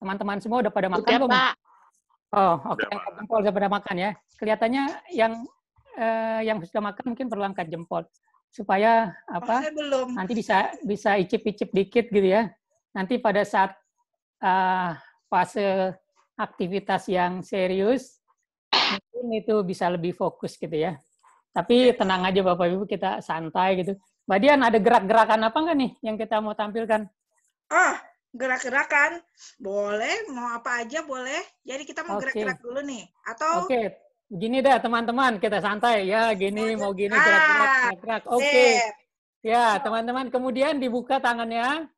Teman-teman semua udah pada makan belum? Oh, oke. Okay. jempol sudah pada makan ya. Kelihatannya yang eh, yang sudah makan mungkin perlu angkat jempol supaya apa? belum. Nanti bisa bisa icip-icip dikit gitu ya. Nanti pada saat uh, fase aktivitas yang serius mungkin itu bisa lebih fokus gitu ya. Tapi tenang aja Bapak Ibu kita santai gitu. Mbak Dian ada gerak-gerakan apa enggak nih yang kita mau tampilkan? Ah, gerak-gerakan boleh mau apa aja boleh jadi kita mau gerak gerak-gerak dulu nih atau oke okay. gini deh teman-teman kita santai ya gini mau gini gerak-gerak ah, gerak oke okay. ya teman-teman kemudian dibuka tangannya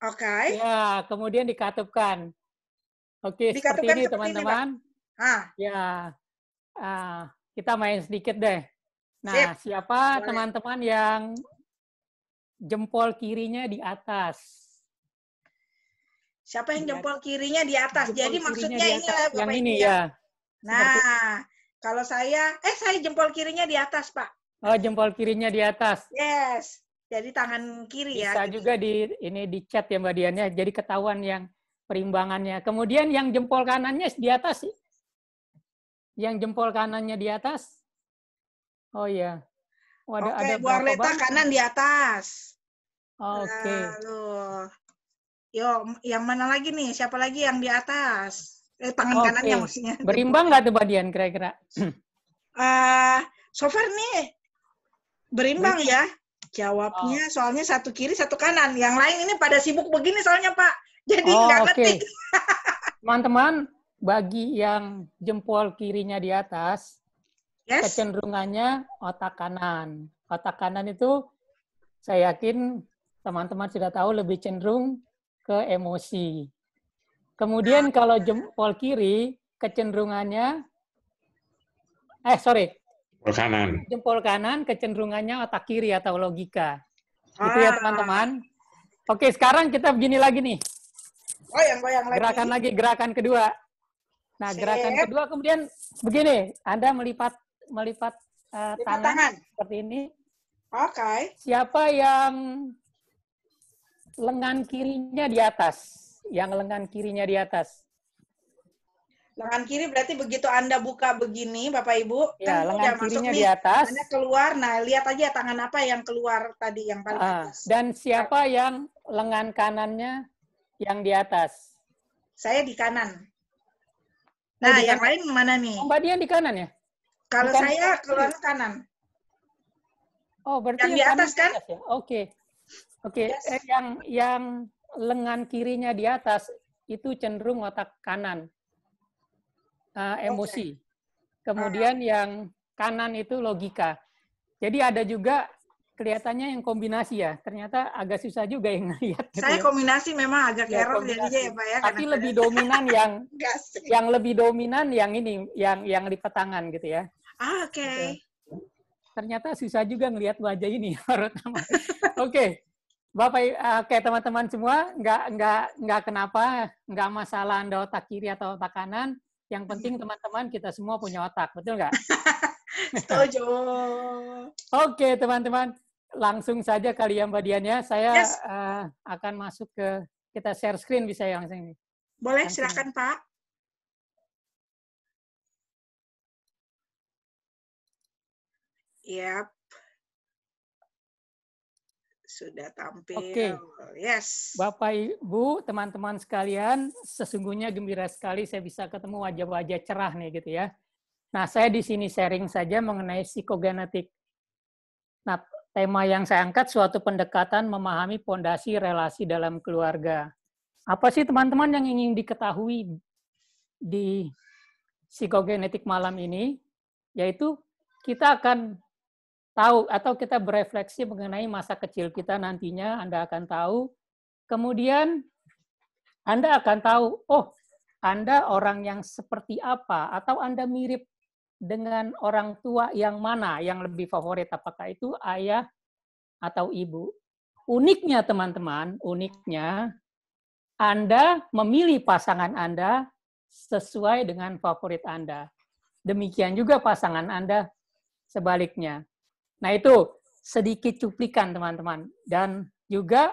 oke okay. ya kemudian dikatupkan oke okay, dikatupkan seperti ini teman-teman ah ya ah, kita main sedikit deh nah Sip. siapa teman-teman yang jempol kirinya di atas Siapa yang iya. jempol kirinya di atas? Jempol Jadi maksudnya atas. inilah Bapak yang ini ya. Nah, kalau saya eh saya jempol kirinya di atas, Pak. Oh, jempol kirinya di atas. Yes. Jadi tangan kiri Bisa ya. Bisa gitu. juga di ini di chat ya Mbak Dian ya. Jadi ketahuan yang perimbangannya. Kemudian yang jempol kanannya di atas sih. Yang jempol kanannya di atas. Oh iya. Oh, ada, Oke, ada Bu kanan ya? di atas. Oke. Okay. Yo, yang mana lagi nih? Siapa lagi yang di atas? Eh, tangan okay. kanannya maksudnya. Berimbang nggak tuh Badian kira-kira? Uh, so far nih berimbang ya. Jawabnya oh. soalnya satu kiri satu kanan. Yang lain ini pada sibuk begini soalnya Pak. Jadi oh, nggak oh, ketik. Okay. Teman-teman, bagi yang jempol kirinya di atas, yes. kecenderungannya otak kanan. Otak kanan itu saya yakin teman-teman sudah tahu lebih cenderung ke emosi. Kemudian ah. kalau jempol kiri kecenderungannya eh sorry jempol kanan jempol kanan kecenderungannya otak kiri atau logika gitu ya, ah. itu ya teman-teman oke sekarang kita begini lagi nih goyang goyang lagi gerakan lagi gerakan kedua nah Sip. gerakan kedua kemudian begini anda melipat melipat uh, melipat tangan, tangan seperti ini oke okay. siapa yang lengan kirinya di atas. Yang lengan kirinya di atas. Lengan kiri berarti begitu Anda buka begini, Bapak Ibu, ya, kan lengan kirinya masuk di atas. Nih, anda keluar, nah lihat aja tangan apa yang keluar tadi yang paling ah, atas. Dan siapa yang lengan kanannya yang di atas? Saya di kanan. Oh, nah, di yang kanan. lain mana nih? Mbak Dian di kanan ya? Kalau saya keluar kanan. Oh, berarti yang di atas kan? Ya? Oke. Okay. Oke, okay. yes. eh, yang yang lengan kirinya di atas itu cenderung otak kanan uh, emosi. Okay. Kemudian uh yang kanan itu logika. Jadi ada juga kelihatannya yang kombinasi ya. Ternyata agak susah juga yang ngelihat. Gitu Saya ya. kombinasi memang agak ya, error dia ya Pak ya. Tapi lebih ada. dominan yang yang lebih dominan yang ini, yang yang di tangan gitu ya. Ah, oke. Okay. Gitu. Ternyata susah juga ngelihat wajah ini Oke. Okay. Bapak eh, oke kayak teman-teman semua nggak nggak nggak kenapa nggak masalah anda otak kiri atau otak kanan yang penting hmm. teman-teman kita semua punya otak betul nggak? Setuju. Oke teman-teman langsung saja kali ya Mbak ya. saya yes. uh, akan masuk ke kita share screen bisa ya langsung ini. Boleh langsung. silakan Pak. Yap sudah tampil. Oke. Okay. Yes. Bapak Ibu, teman-teman sekalian, sesungguhnya gembira sekali saya bisa ketemu wajah-wajah cerah nih gitu ya. Nah, saya di sini sharing saja mengenai psikogenetik. Nah, tema yang saya angkat suatu pendekatan memahami pondasi relasi dalam keluarga. Apa sih teman-teman yang ingin diketahui di psikogenetik malam ini? Yaitu kita akan tahu atau kita berefleksi mengenai masa kecil kita nantinya Anda akan tahu. Kemudian Anda akan tahu, oh, Anda orang yang seperti apa atau Anda mirip dengan orang tua yang mana yang lebih favorit apakah itu ayah atau ibu. Uniknya teman-teman, uniknya Anda memilih pasangan Anda sesuai dengan favorit Anda. Demikian juga pasangan Anda sebaliknya Nah, itu sedikit cuplikan teman-teman. Dan juga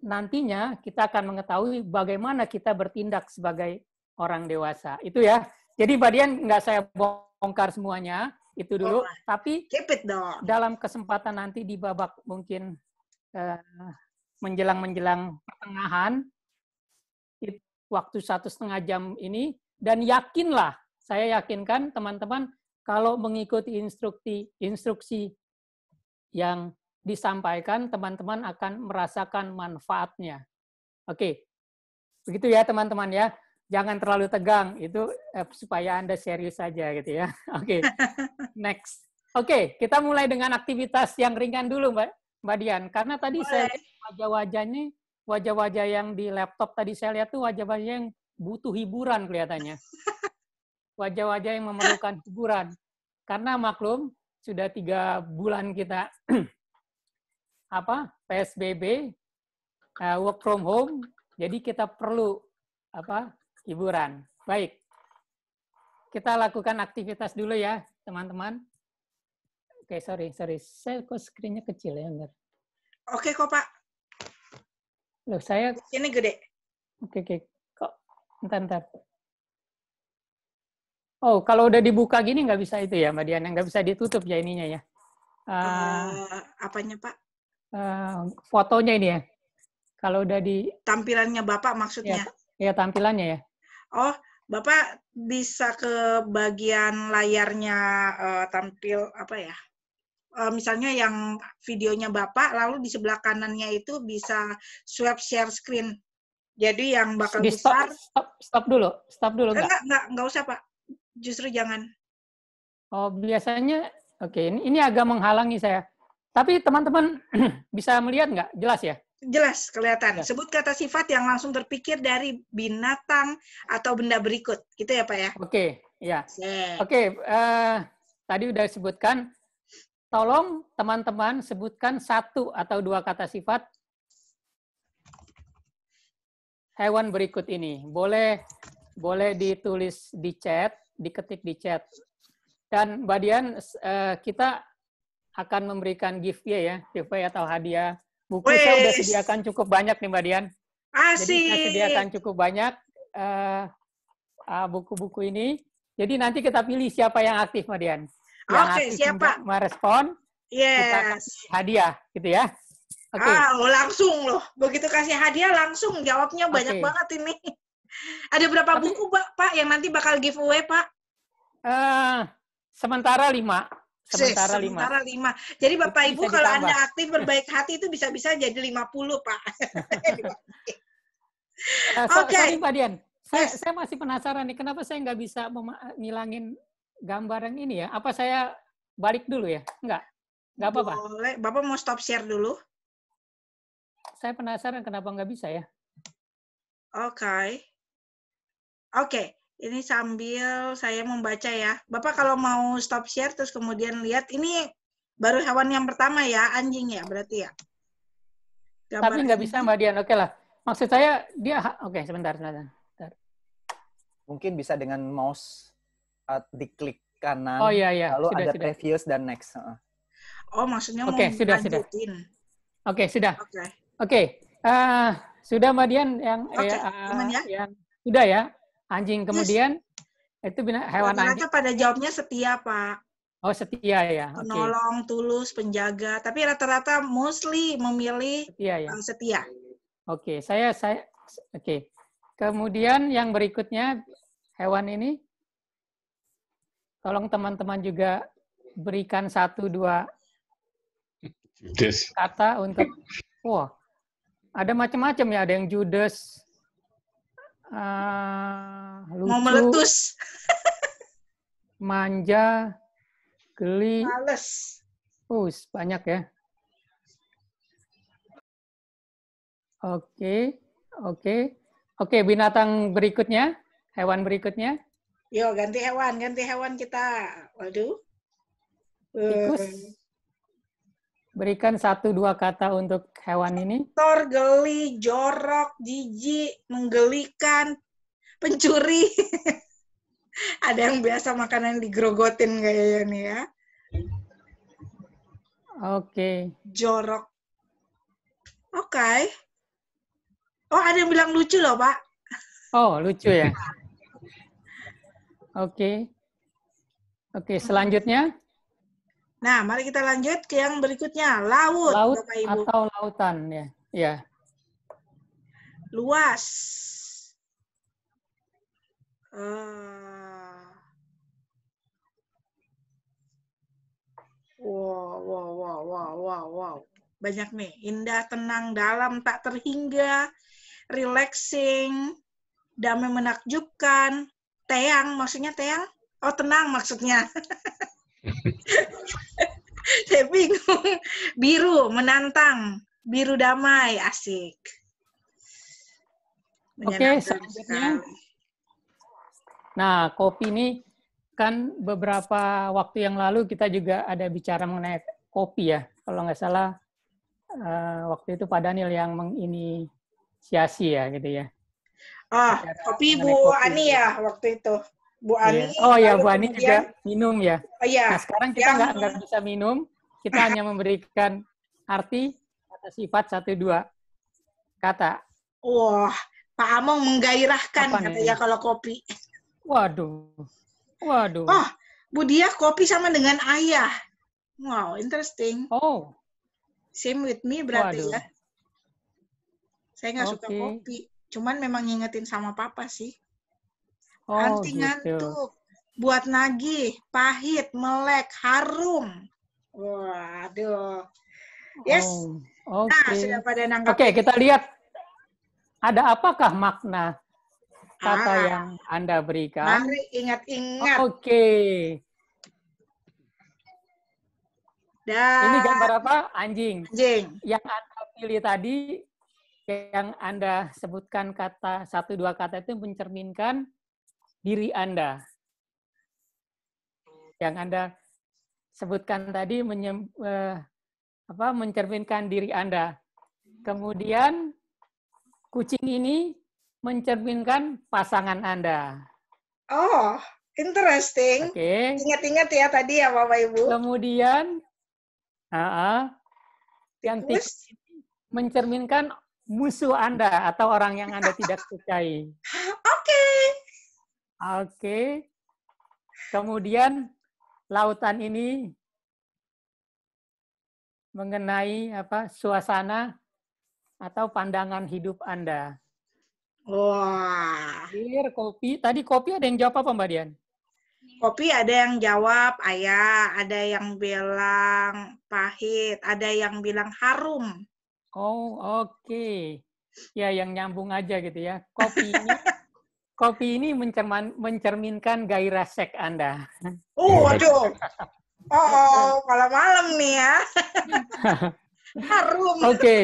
nantinya kita akan mengetahui bagaimana kita bertindak sebagai orang dewasa. Itu ya. Jadi Mbak nggak saya bongkar semuanya, itu dulu. Oh, Tapi keep dong. dalam kesempatan nanti di babak mungkin eh, menjelang-menjelang pertengahan, waktu satu setengah jam ini, dan yakinlah, saya yakinkan teman-teman kalau mengikuti instruksi instruksi yang disampaikan, teman-teman akan merasakan manfaatnya. Oke, begitu ya teman-teman ya. Jangan terlalu tegang, itu eh, supaya Anda serius saja gitu ya. Oke, next. Oke, kita mulai dengan aktivitas yang ringan dulu Mbak, Mbak Dian. Karena tadi Boleh. saya wajah-wajahnya, wajah-wajah yang di laptop tadi saya lihat tuh wajah-wajah yang butuh hiburan kelihatannya wajah-wajah yang memerlukan hiburan. Karena maklum, sudah tiga bulan kita apa PSBB, uh, eh, work from home, jadi kita perlu apa hiburan. Baik, kita lakukan aktivitas dulu ya, teman-teman. Oke, sorry, sorry. Saya kok screen-nya kecil ya, bentar. Oke kok, Pak. Loh, saya... Ini gede. Oke, oke. Kok? ntar ntar. Oh, kalau udah dibuka gini nggak bisa itu ya, Mbak Diana? Nggak bisa ditutup ya ininya ya? Uh, uh, apanya, Pak? Uh, fotonya ini ya? Kalau udah di... Tampilannya Bapak maksudnya? Ya, ya tampilannya ya. Oh, Bapak bisa ke bagian layarnya uh, tampil apa ya? Uh, misalnya yang videonya Bapak, lalu di sebelah kanannya itu bisa swipe share screen. Jadi yang bakal di stop, besar... Stop, stop dulu, stop dulu. enggak, enggak, enggak usah, Pak justru jangan. Oh, biasanya oke, ini ini agak menghalangi saya. Tapi teman-teman bisa melihat nggak? Jelas ya? Jelas, kelihatan. Jelas. Sebut kata sifat yang langsung terpikir dari binatang atau benda berikut. Gitu ya, Pak ya? Oke, okay, ya. Oke, uh, tadi udah sebutkan. Tolong teman-teman sebutkan satu atau dua kata sifat hewan berikut ini. Boleh boleh ditulis di chat diketik di chat. Dan Mbak Dian, eh, kita akan memberikan giveaway ya, giveaway atau hadiah. Buku Wesh. saya sudah sediakan cukup banyak nih Mbak Dian. Asik. Jadi saya sediakan cukup banyak eh, ah, buku-buku ini. Jadi nanti kita pilih siapa yang aktif Mbak Dian. Yang okay, aktif siapa? merespon, yes. kita kasih hadiah gitu ya. Okay. Ah, oh, langsung loh. Begitu kasih hadiah langsung jawabnya banyak okay. banget ini. Ada berapa Tapi, buku, Pak, Pak, yang nanti bakal giveaway, Pak? Uh, sementara lima. Sementara, sementara lima. Jadi Bapak Ibu kalau ditambah. Anda aktif berbaik hati itu bisa-bisa jadi lima puluh Pak. uh, Oke. Okay. Pak Dian. Saya, yes. saya masih penasaran nih, kenapa saya nggak bisa ngilangin yang ini ya? Apa saya balik dulu ya? Nggak? Nggak apa-apa? Bapak mau stop share dulu? Saya penasaran kenapa nggak bisa ya. Oke. Okay. Oke, ini sambil saya membaca ya. Bapak kalau mau stop share terus kemudian lihat ini baru hewan yang pertama ya, anjing ya berarti ya. Gambar Tapi nggak bisa Mbak Dian, oke lah. Maksud saya dia, oke okay, sebentar, sebentar, sebentar. Mungkin bisa dengan mouse uh, diklik kanan. Oh iya iya. Lalu sudah, ada sudah. previous dan next. Oh maksudnya okay, mau sudah, lanjutin. Sudah. Oke okay, sudah. Oke. Okay. Oke. Okay. Uh, sudah Mbak Dian yang okay, eh, uh, ya. yang sudah ya. Anjing kemudian Terus, itu bina, hewan anjing. Rata-rata pada jawabnya setia, Pak. Oh, setia ya. Penolong, okay. tulus, penjaga, tapi rata-rata mostly memilih setia. Ya? Eh, setia. Oke, okay. saya saya oke. Okay. Kemudian yang berikutnya hewan ini tolong teman-teman juga berikan satu dua kata untuk wow ada macam-macam ya ada yang judes uh, mau meletus, manja, geli, males. Us, banyak ya. Oke, oke. Oke, binatang berikutnya, hewan berikutnya. Yo, ganti hewan, ganti hewan kita. Waduh. Tikus. Eh, Berikan satu dua kata untuk hewan ini. Tor geli, jorok, jijik, menggelikan, pencuri. Ada yang biasa makanan digrogotin kayaknya nih ya. Oke. Okay. Jorok. Oke. Okay. Oh, ada yang bilang lucu loh, Pak. Oh, lucu ya. Oke. Okay. Oke, okay, selanjutnya. Nah, mari kita lanjut ke yang berikutnya, laut, laut Bapak Ibu. atau lautan ya. Ya. Luas. Uh. Wow, wow, wow, wow, wow, Banyak nih, indah, tenang, dalam, tak terhingga, relaxing, damai menakjubkan, teang, maksudnya teang? Oh, tenang maksudnya. saya bingung. Biru menantang, biru damai, asik. Oke, okay, selanjutnya. Nah, kopi ini kan beberapa waktu yang lalu kita juga ada bicara mengenai kopi ya. Kalau nggak salah eh, waktu itu Pak Daniel yang menginisiasi ya gitu ya. Ah kopi Bu kopi. Ani ya waktu itu. Iya. Oh, iya, Bu Ani. Yeah. Oh ya, Bu Ani kemudian, juga minum ya. Oh, ya. Nah, sekarang kita nggak nggak bisa minum, kita hanya memberikan arti atau sifat satu dua kata. Wah, Pak Among menggairahkan Apa katanya kalau kopi. Waduh, waduh. Oh, Bu Dia kopi sama dengan ayah. Wow, interesting. Oh. Same with me berarti ya. waduh. ya. Saya nggak okay. suka kopi. Cuman memang ngingetin sama papa sih oh, anti gitu. ngantuk, buat nagih, pahit, melek, harum. Wah, aduh. Yes. Oh, okay. Nah, sudah pada nangkap. Oke, okay, kita lihat ada apakah makna kata ah, yang Anda berikan? Mari ingat-ingat. Oke. Okay. Dan Ini gambar apa? Anjing. Anjing. Yang Anda pilih tadi, yang Anda sebutkan kata, satu dua kata itu mencerminkan diri Anda. Yang Anda sebutkan tadi menyem, eh, apa, mencerminkan diri Anda. Kemudian kucing ini mencerminkan pasangan Anda. Oh, interesting. Oke. Okay. Ingat-ingat ya tadi ya Bapak Ibu. Kemudian uh -uh, yang tikus mencerminkan musuh Anda atau orang yang Anda tidak sukai. Oke. Okay. Oke. Kemudian lautan ini mengenai apa suasana atau pandangan hidup Anda. Wah. Air, kopi. Tadi kopi ada yang jawab apa Mbak Dian? Kopi ada yang jawab ayah, ada yang bilang pahit, ada yang bilang harum. Oh, oke. Okay. Ya, yang nyambung aja gitu ya. Kopinya kopi ini mencerman, mencerminkan gairah seks Anda. Oh, waduh. Oh, oh malam-malam nih ya. Harum. Oke. Okay.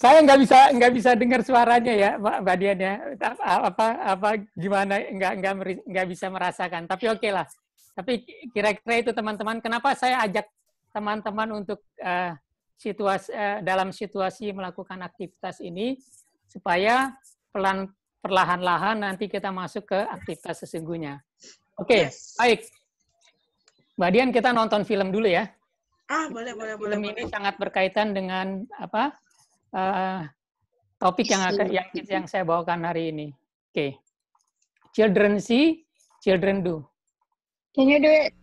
Saya nggak bisa nggak bisa dengar suaranya ya, Mbak Badian ya. Apa apa gimana nggak nggak nggak bisa merasakan. Tapi oke okay lah. Tapi kira-kira itu teman-teman, kenapa saya ajak teman-teman untuk uh, situasi uh, dalam situasi melakukan aktivitas ini supaya pelan perlahan-lahan nanti kita masuk ke aktivitas sesungguhnya. Oke, okay, baik. Mbak Dian, kita nonton film dulu ya. Ah, boleh, boleh, film boleh. Film ini boleh. sangat berkaitan dengan apa uh, topik yang akan yang, yang saya bawakan hari ini. Oke, okay. children see, children do. Can you do it?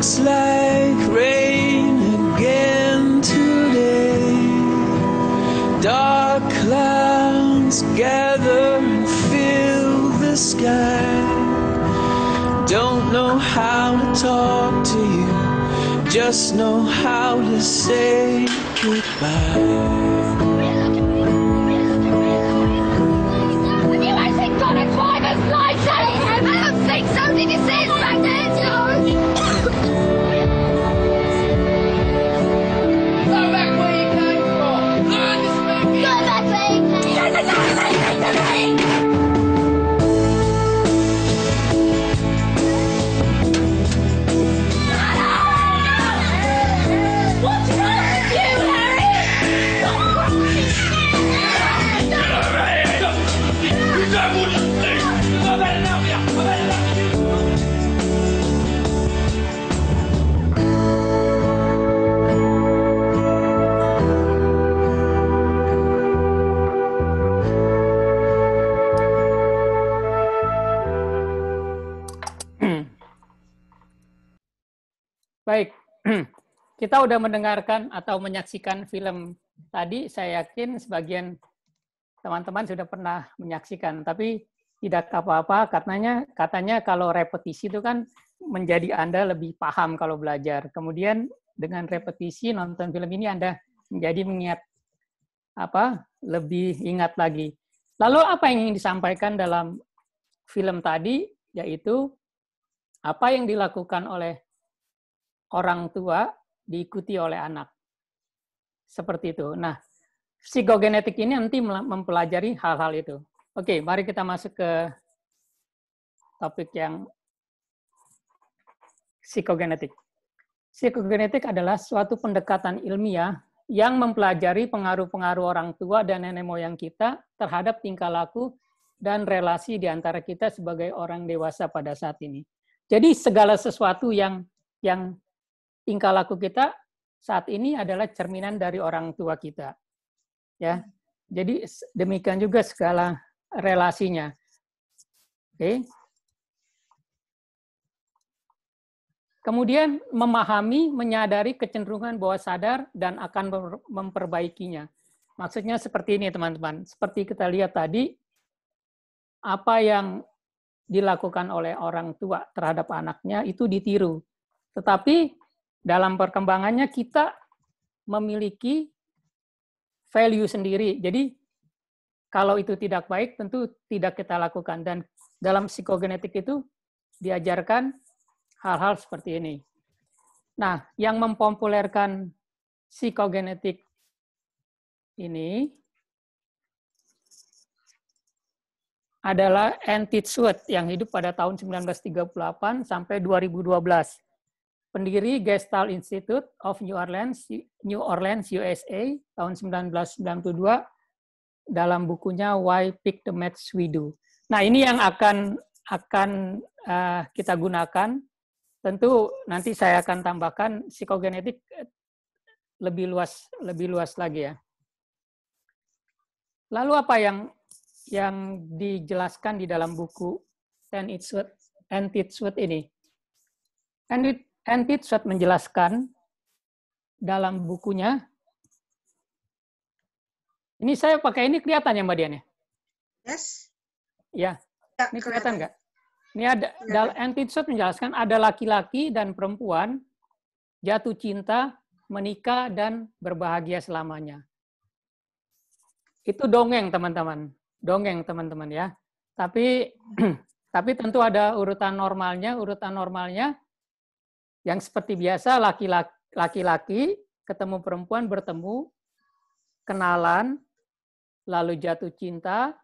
looks like rain again today. Dark clouds gather and fill the sky. Don't know how to talk to you, just know how to say goodbye. kita udah mendengarkan atau menyaksikan film tadi, saya yakin sebagian teman-teman sudah pernah menyaksikan. Tapi tidak apa-apa, katanya katanya kalau repetisi itu kan menjadi Anda lebih paham kalau belajar. Kemudian dengan repetisi nonton film ini Anda menjadi mengingat apa? lebih ingat lagi. Lalu apa yang ingin disampaikan dalam film tadi yaitu apa yang dilakukan oleh orang tua diikuti oleh anak. Seperti itu. Nah, psikogenetik ini nanti mempelajari hal-hal itu. Oke, mari kita masuk ke topik yang psikogenetik. Psikogenetik adalah suatu pendekatan ilmiah yang mempelajari pengaruh-pengaruh orang tua dan nenek moyang kita terhadap tingkah laku dan relasi di antara kita sebagai orang dewasa pada saat ini. Jadi segala sesuatu yang yang tingkah laku kita saat ini adalah cerminan dari orang tua kita. Ya. Jadi demikian juga segala relasinya. Oke. Kemudian memahami, menyadari kecenderungan bawah sadar dan akan memperbaikinya. Maksudnya seperti ini teman-teman. Seperti kita lihat tadi, apa yang dilakukan oleh orang tua terhadap anaknya itu ditiru. Tetapi dalam perkembangannya kita memiliki value sendiri. Jadi kalau itu tidak baik tentu tidak kita lakukan dan dalam psikogenetik itu diajarkan hal-hal seperti ini. Nah, yang mempopulerkan psikogenetik ini adalah N. yang hidup pada tahun 1938 sampai 2012 pendiri Gestalt Institute of New Orleans, New Orleans, USA tahun 1992 dalam bukunya Why Pick the Match We Do. Nah, ini yang akan akan uh, kita gunakan. Tentu nanti saya akan tambahkan psikogenetik eh, lebih luas lebih luas lagi ya. Lalu apa yang yang dijelaskan di dalam buku Ten It's What and It's What ini? And it, Ken Pitchford menjelaskan dalam bukunya. Ini saya pakai ini kelihatan ya Mbak Dian ya? Yes. Ya. ya ini kelihatan nggak? Ini ada ya. N. menjelaskan ada laki-laki dan perempuan jatuh cinta, menikah dan berbahagia selamanya. Itu dongeng teman-teman, dongeng teman-teman ya. Tapi tapi tentu ada urutan normalnya, urutan normalnya yang seperti biasa laki-laki ketemu perempuan bertemu, kenalan, lalu jatuh cinta,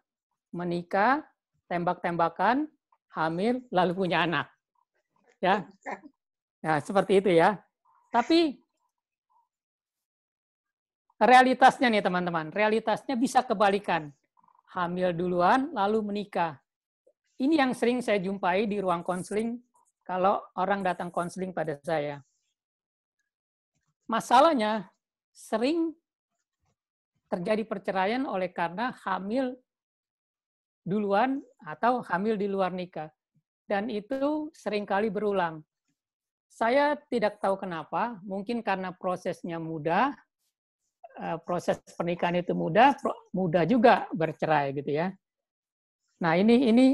menikah, tembak-tembakan, hamil, lalu punya anak. Ya. Ya, seperti itu ya. Tapi realitasnya nih teman-teman, realitasnya bisa kebalikan. Hamil duluan lalu menikah. Ini yang sering saya jumpai di ruang konseling kalau orang datang konseling pada saya. Masalahnya sering terjadi perceraian oleh karena hamil duluan atau hamil di luar nikah. Dan itu seringkali berulang. Saya tidak tahu kenapa, mungkin karena prosesnya mudah, eh, proses pernikahan itu mudah, mudah juga bercerai gitu ya. Nah, ini ini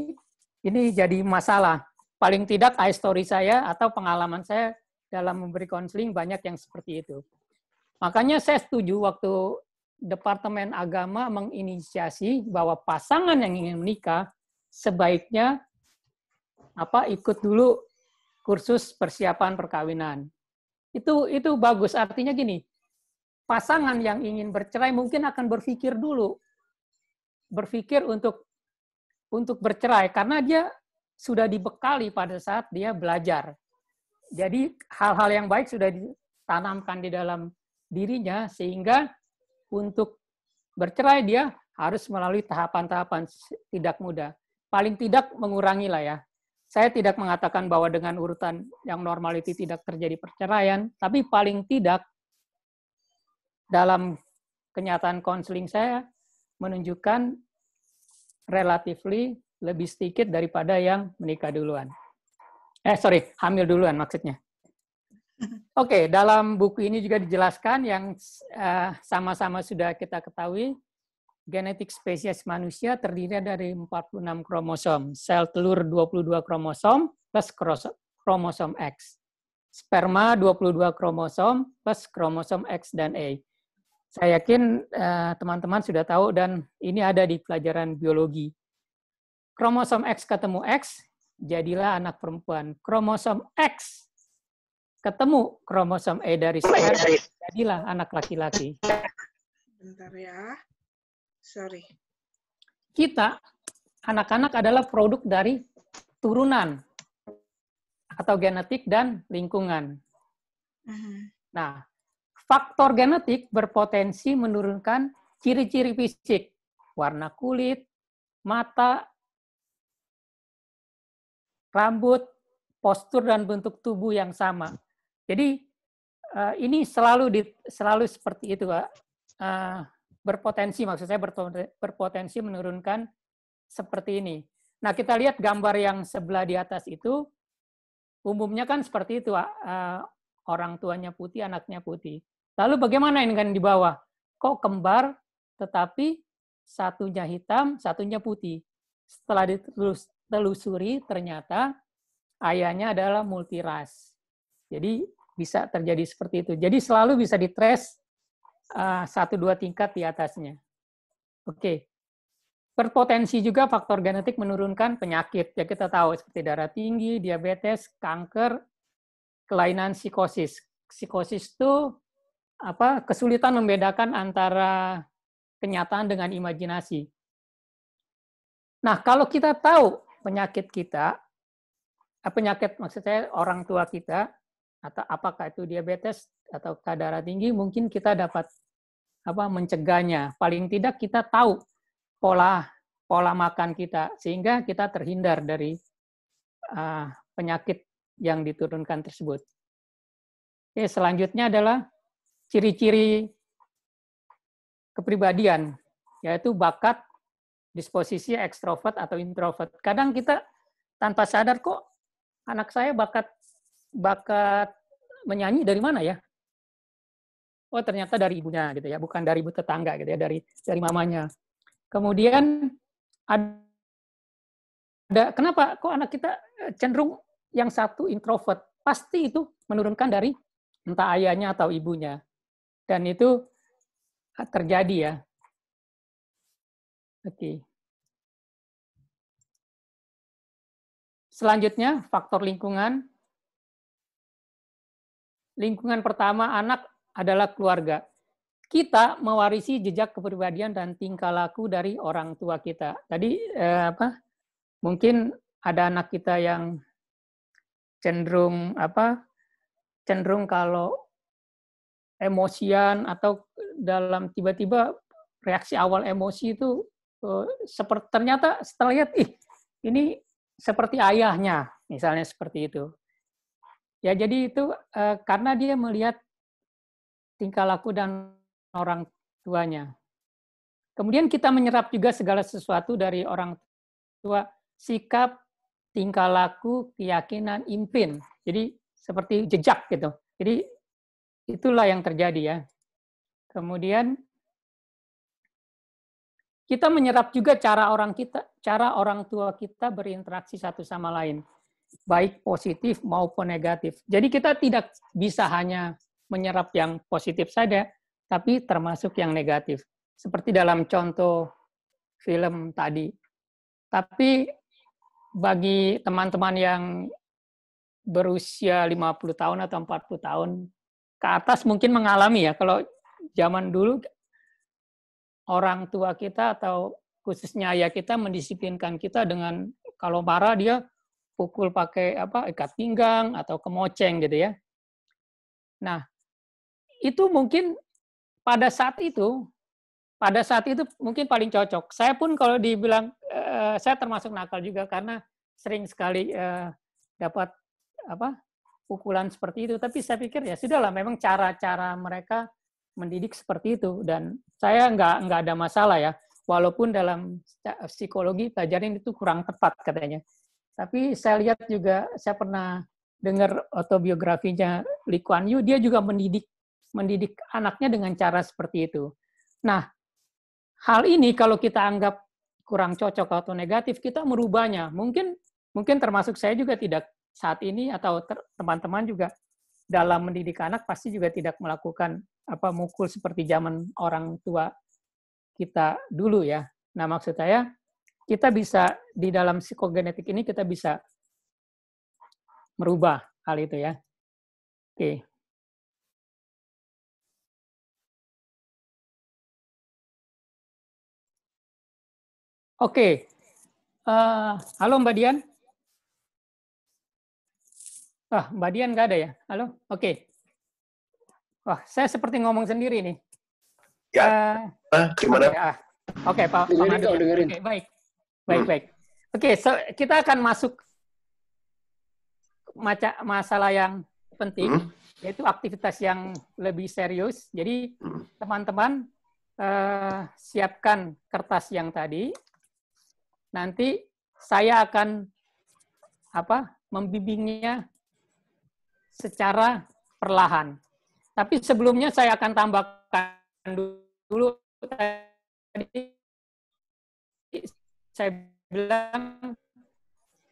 ini jadi masalah paling tidak I story saya atau pengalaman saya dalam memberi konseling banyak yang seperti itu. Makanya saya setuju waktu Departemen Agama menginisiasi bahwa pasangan yang ingin menikah sebaiknya apa ikut dulu kursus persiapan perkawinan. Itu itu bagus artinya gini. Pasangan yang ingin bercerai mungkin akan berpikir dulu berpikir untuk untuk bercerai karena dia sudah dibekali pada saat dia belajar. Jadi hal-hal yang baik sudah ditanamkan di dalam dirinya sehingga untuk bercerai dia harus melalui tahapan-tahapan tidak mudah. Paling tidak mengurangi lah ya. Saya tidak mengatakan bahwa dengan urutan yang normal itu tidak terjadi perceraian, tapi paling tidak dalam kenyataan konseling saya menunjukkan relatively lebih sedikit daripada yang menikah duluan. Eh, sorry, hamil duluan maksudnya. Oke, okay, dalam buku ini juga dijelaskan yang eh, sama-sama uh, sudah kita ketahui, genetik spesies manusia terdiri dari 46 kromosom, sel telur 22 kromosom plus kromosom X, sperma 22 kromosom plus kromosom X dan Y. Saya yakin eh, teman-teman uh, teman -teman sudah tahu dan ini ada di pelajaran biologi kromosom X ketemu X, jadilah anak perempuan. Kromosom X ketemu kromosom E dari sperma, ya? jadilah anak laki-laki. Bentar ya. Sorry. Kita, anak-anak adalah produk dari turunan atau genetik dan lingkungan. Mhm. Nah, faktor genetik berpotensi menurunkan ciri-ciri fisik, warna kulit, mata, rambut, postur dan bentuk tubuh yang sama. Jadi eh, ini selalu di, selalu seperti itu, Pak. Eh, berpotensi maksud saya berpotensi menurunkan seperti ini. Nah, kita lihat gambar yang sebelah di atas itu umumnya kan seperti itu, Pak. Eh, orang tuanya putih, anaknya putih. Lalu bagaimana ini kan di bawah? Kok kembar tetapi satunya hitam, satunya putih. Setelah ditelus, telusuri ternyata ayahnya adalah multiras. Jadi bisa terjadi seperti itu. Jadi selalu bisa ditres eh, satu dua tingkat di atasnya. Oke. Okay. Berpotensi juga faktor genetik menurunkan penyakit. Ya kita tahu seperti darah tinggi, diabetes, kanker, kelainan psikosis. Psikosis itu apa? Kesulitan membedakan antara kenyataan dengan imajinasi. Nah, kalau kita tahu penyakit kita, eh, penyakit maksud saya orang tua kita, atau apakah itu diabetes atau kadar darah tinggi, mungkin kita dapat apa mencegahnya. Paling tidak kita tahu pola pola makan kita sehingga kita terhindar dari uh, penyakit yang diturunkan tersebut. Oke, selanjutnya adalah ciri-ciri kepribadian yaitu bakat, disposisi ekstrovert atau introvert. Kadang kita tanpa sadar kok anak saya bakat bakat menyanyi dari mana ya? Oh ternyata dari ibunya gitu ya, bukan dari ibu tetangga gitu ya, dari dari mamanya. Kemudian ada kenapa kok anak kita eh, cenderung yang satu introvert? Pasti itu menurunkan dari entah ayahnya atau ibunya. Dan itu terjadi ya. Oke. Selanjutnya, faktor lingkungan. Lingkungan pertama anak adalah keluarga. Kita mewarisi jejak kepribadian dan tingkah laku dari orang tua kita. Tadi eh, apa? Mungkin ada anak kita yang cenderung apa? Cenderung kalau emosian atau dalam tiba-tiba reaksi awal emosi itu Oh, seperti ternyata setelah lihat ih ini seperti ayahnya misalnya seperti itu ya jadi itu eh, karena dia melihat tingkah laku dan orang tuanya kemudian kita menyerap juga segala sesuatu dari orang tua sikap tingkah laku keyakinan impin jadi seperti jejak gitu jadi itulah yang terjadi ya kemudian kita menyerap juga cara orang kita, cara orang tua kita berinteraksi satu sama lain, baik positif maupun negatif. Jadi kita tidak bisa hanya menyerap yang positif saja, tapi termasuk yang negatif. Seperti dalam contoh film tadi. Tapi bagi teman-teman yang berusia 50 tahun atau 40 tahun ke atas mungkin mengalami ya. Kalau zaman dulu orang tua kita atau khususnya ayah kita mendisiplinkan kita dengan kalau marah dia pukul pakai apa ikat pinggang atau kemoceng gitu ya. Nah, itu mungkin pada saat itu pada saat itu mungkin paling cocok. Saya pun kalau dibilang eh, saya termasuk nakal juga karena sering sekali eh, dapat apa pukulan seperti itu. Tapi saya pikir ya sudahlah, memang cara-cara mereka mendidik seperti itu dan saya nggak nggak ada masalah ya walaupun dalam eh, psikologi pelajaran itu kurang tepat katanya tapi saya lihat juga saya pernah dengar autobiografinya Lee Kuan Yew dia juga mendidik mendidik anaknya dengan cara seperti itu nah hal ini kalau kita anggap kurang cocok atau negatif kita merubahnya mungkin mungkin termasuk saya juga tidak saat ini atau teman-teman juga dalam mendidik anak pasti juga tidak melakukan apa mukul seperti zaman orang tua kita dulu ya. Nah, maksud saya kita bisa di dalam psikogenetik ini kita bisa merubah hal itu ya. Oke. Oke. Uh, halo Mbak Dian. Ah, Mbak Dian nggak ada ya? Halo? Oke. Okay. Wah, saya seperti ngomong sendiri nih. Ya. Uh, ah, gimana? Oke, okay, ah. okay, Pak. Oke, Pak Okay, baik. Baik, hmm. baik. Oke, okay, so kita akan masuk maca masalah yang penting, hmm. yaitu aktivitas yang lebih serius. Jadi, hmm. teman-teman hmm. uh, siapkan kertas yang tadi. Nanti saya akan apa membimbingnya secara perlahan. Tapi sebelumnya saya akan tambahkan dulu tadi saya bilang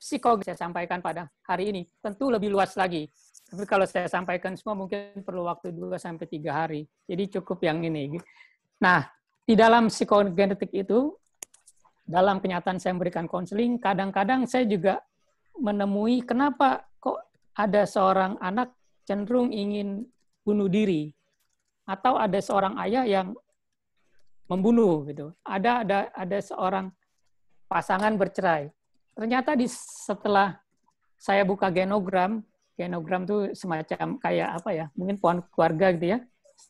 psikologi saya sampaikan pada hari ini tentu lebih luas lagi. Tapi kalau saya sampaikan semua mungkin perlu waktu 2 sampai 3 hari. Jadi cukup yang ini. Nah, di dalam psikogenetik itu dalam kenyataan saya memberikan konseling, kadang-kadang saya juga menemui kenapa kok ada seorang anak cenderung ingin bunuh diri atau ada seorang ayah yang membunuh gitu. Ada ada ada seorang pasangan bercerai. Ternyata di setelah saya buka genogram, genogram tuh semacam kayak apa ya? Mungkin pohon keluarga gitu ya.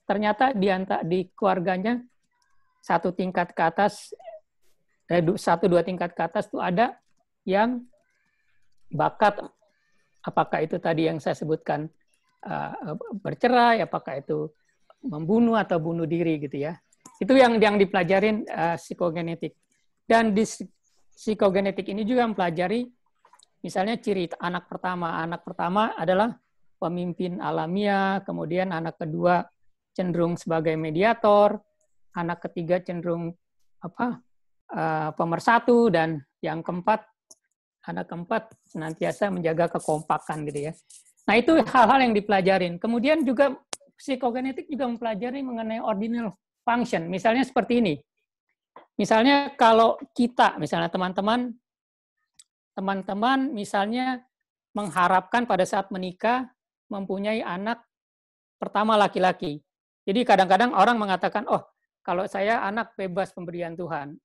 Ternyata di di keluarganya satu tingkat ke atas eh, satu dua tingkat ke atas tuh ada yang bakat apakah itu tadi yang saya sebutkan eh, eh, bercerai, apakah itu membunuh atau bunuh diri gitu ya. Itu yang yang dipelajarin uh, psikogenetik. Dan di psikogenetik ini juga mempelajari misalnya ciri anak pertama. Anak pertama adalah pemimpin alamiah, kemudian anak kedua cenderung sebagai mediator, anak ketiga cenderung apa? Uh, pemersatu dan yang keempat anak keempat senantiasa menjaga kekompakan gitu ya. Nah itu hal-hal yang dipelajarin. Kemudian juga psikogenetik juga mempelajari mengenai ordinal function. Misalnya seperti ini. Misalnya kalau kita, misalnya teman-teman, teman-teman misalnya mengharapkan pada saat menikah mempunyai anak pertama laki-laki. Jadi kadang-kadang orang mengatakan, oh kalau saya anak bebas pemberian Tuhan.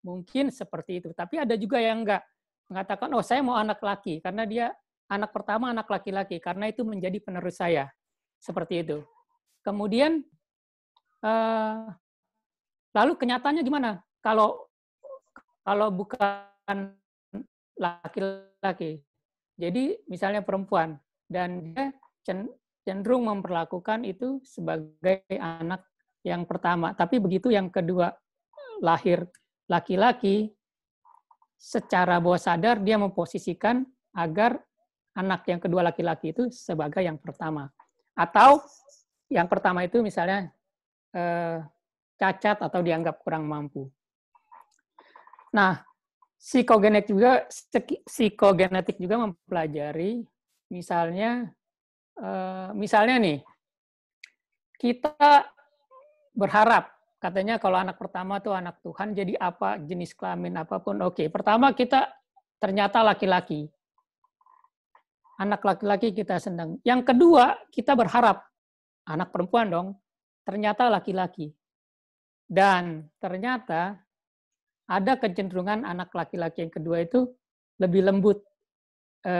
Mungkin seperti itu. Tapi ada juga yang enggak mengatakan, oh saya mau anak laki karena dia anak pertama anak laki-laki karena itu menjadi penerus saya seperti itu. Kemudian uh, lalu kenyataannya gimana? Kalau kalau bukan laki-laki, jadi misalnya perempuan dan dia cenderung memperlakukan itu sebagai anak yang pertama, tapi begitu yang kedua lahir laki-laki secara bawah sadar dia memposisikan agar anak yang kedua laki-laki itu sebagai yang pertama. Atau yang pertama itu misalnya eh, cacat atau dianggap kurang mampu. Nah, psikogenetik juga psikogenetik juga mempelajari misalnya eh, misalnya nih kita berharap katanya kalau anak pertama tuh anak Tuhan, jadi apa jenis kelamin apapun. Oke, pertama kita ternyata laki-laki. Anak laki-laki kita senang. Yang kedua, kita berharap anak perempuan dong, ternyata laki-laki. Dan ternyata ada kecenderungan anak laki-laki yang kedua itu lebih lembut. E,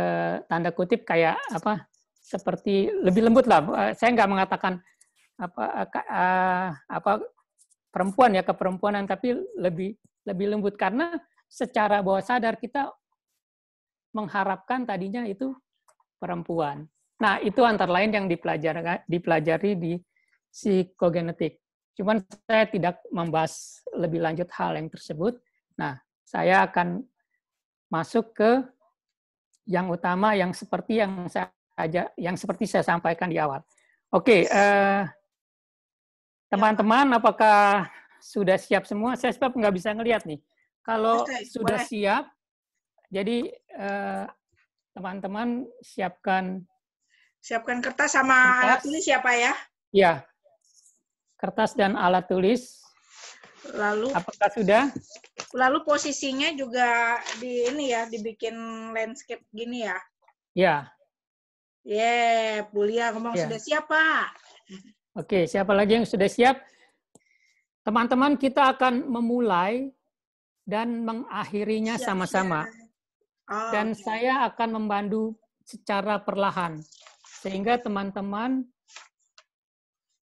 tanda kutip kayak apa? Seperti lebih lembut lah. Eh, saya nggak mengatakan apa eh, apa perempuan ya keperempuanan tapi lebih lebih lembut karena secara bawah sadar kita mengharapkan tadinya itu perempuan. Nah, itu antara lain yang dipelajari dipelajari di psikogenetik. Cuman saya tidak membahas lebih lanjut hal yang tersebut. Nah, saya akan masuk ke yang utama yang seperti yang saya aja yang seperti saya sampaikan di awal. Oke, okay, eh, Ya. Teman-teman, apakah sudah siap semua? Saya sebab nggak bisa ngelihat nih. Kalau Oke, sudah boleh. siap, jadi eh, teman-teman eh, siapkan siapkan kertas sama kertas. alat tulis siapa ya, ya ya? Kertas dan alat tulis. Lalu apakah sudah? Lalu posisinya juga di ini ya, dibikin landscape gini ya? ya Yeah, Bulia ngomong yeah. sudah siap, Pak. Oke, siapa lagi yang sudah siap? Teman-teman, kita akan memulai dan mengakhirinya sama-sama. dan saya akan membantu secara perlahan, sehingga teman-teman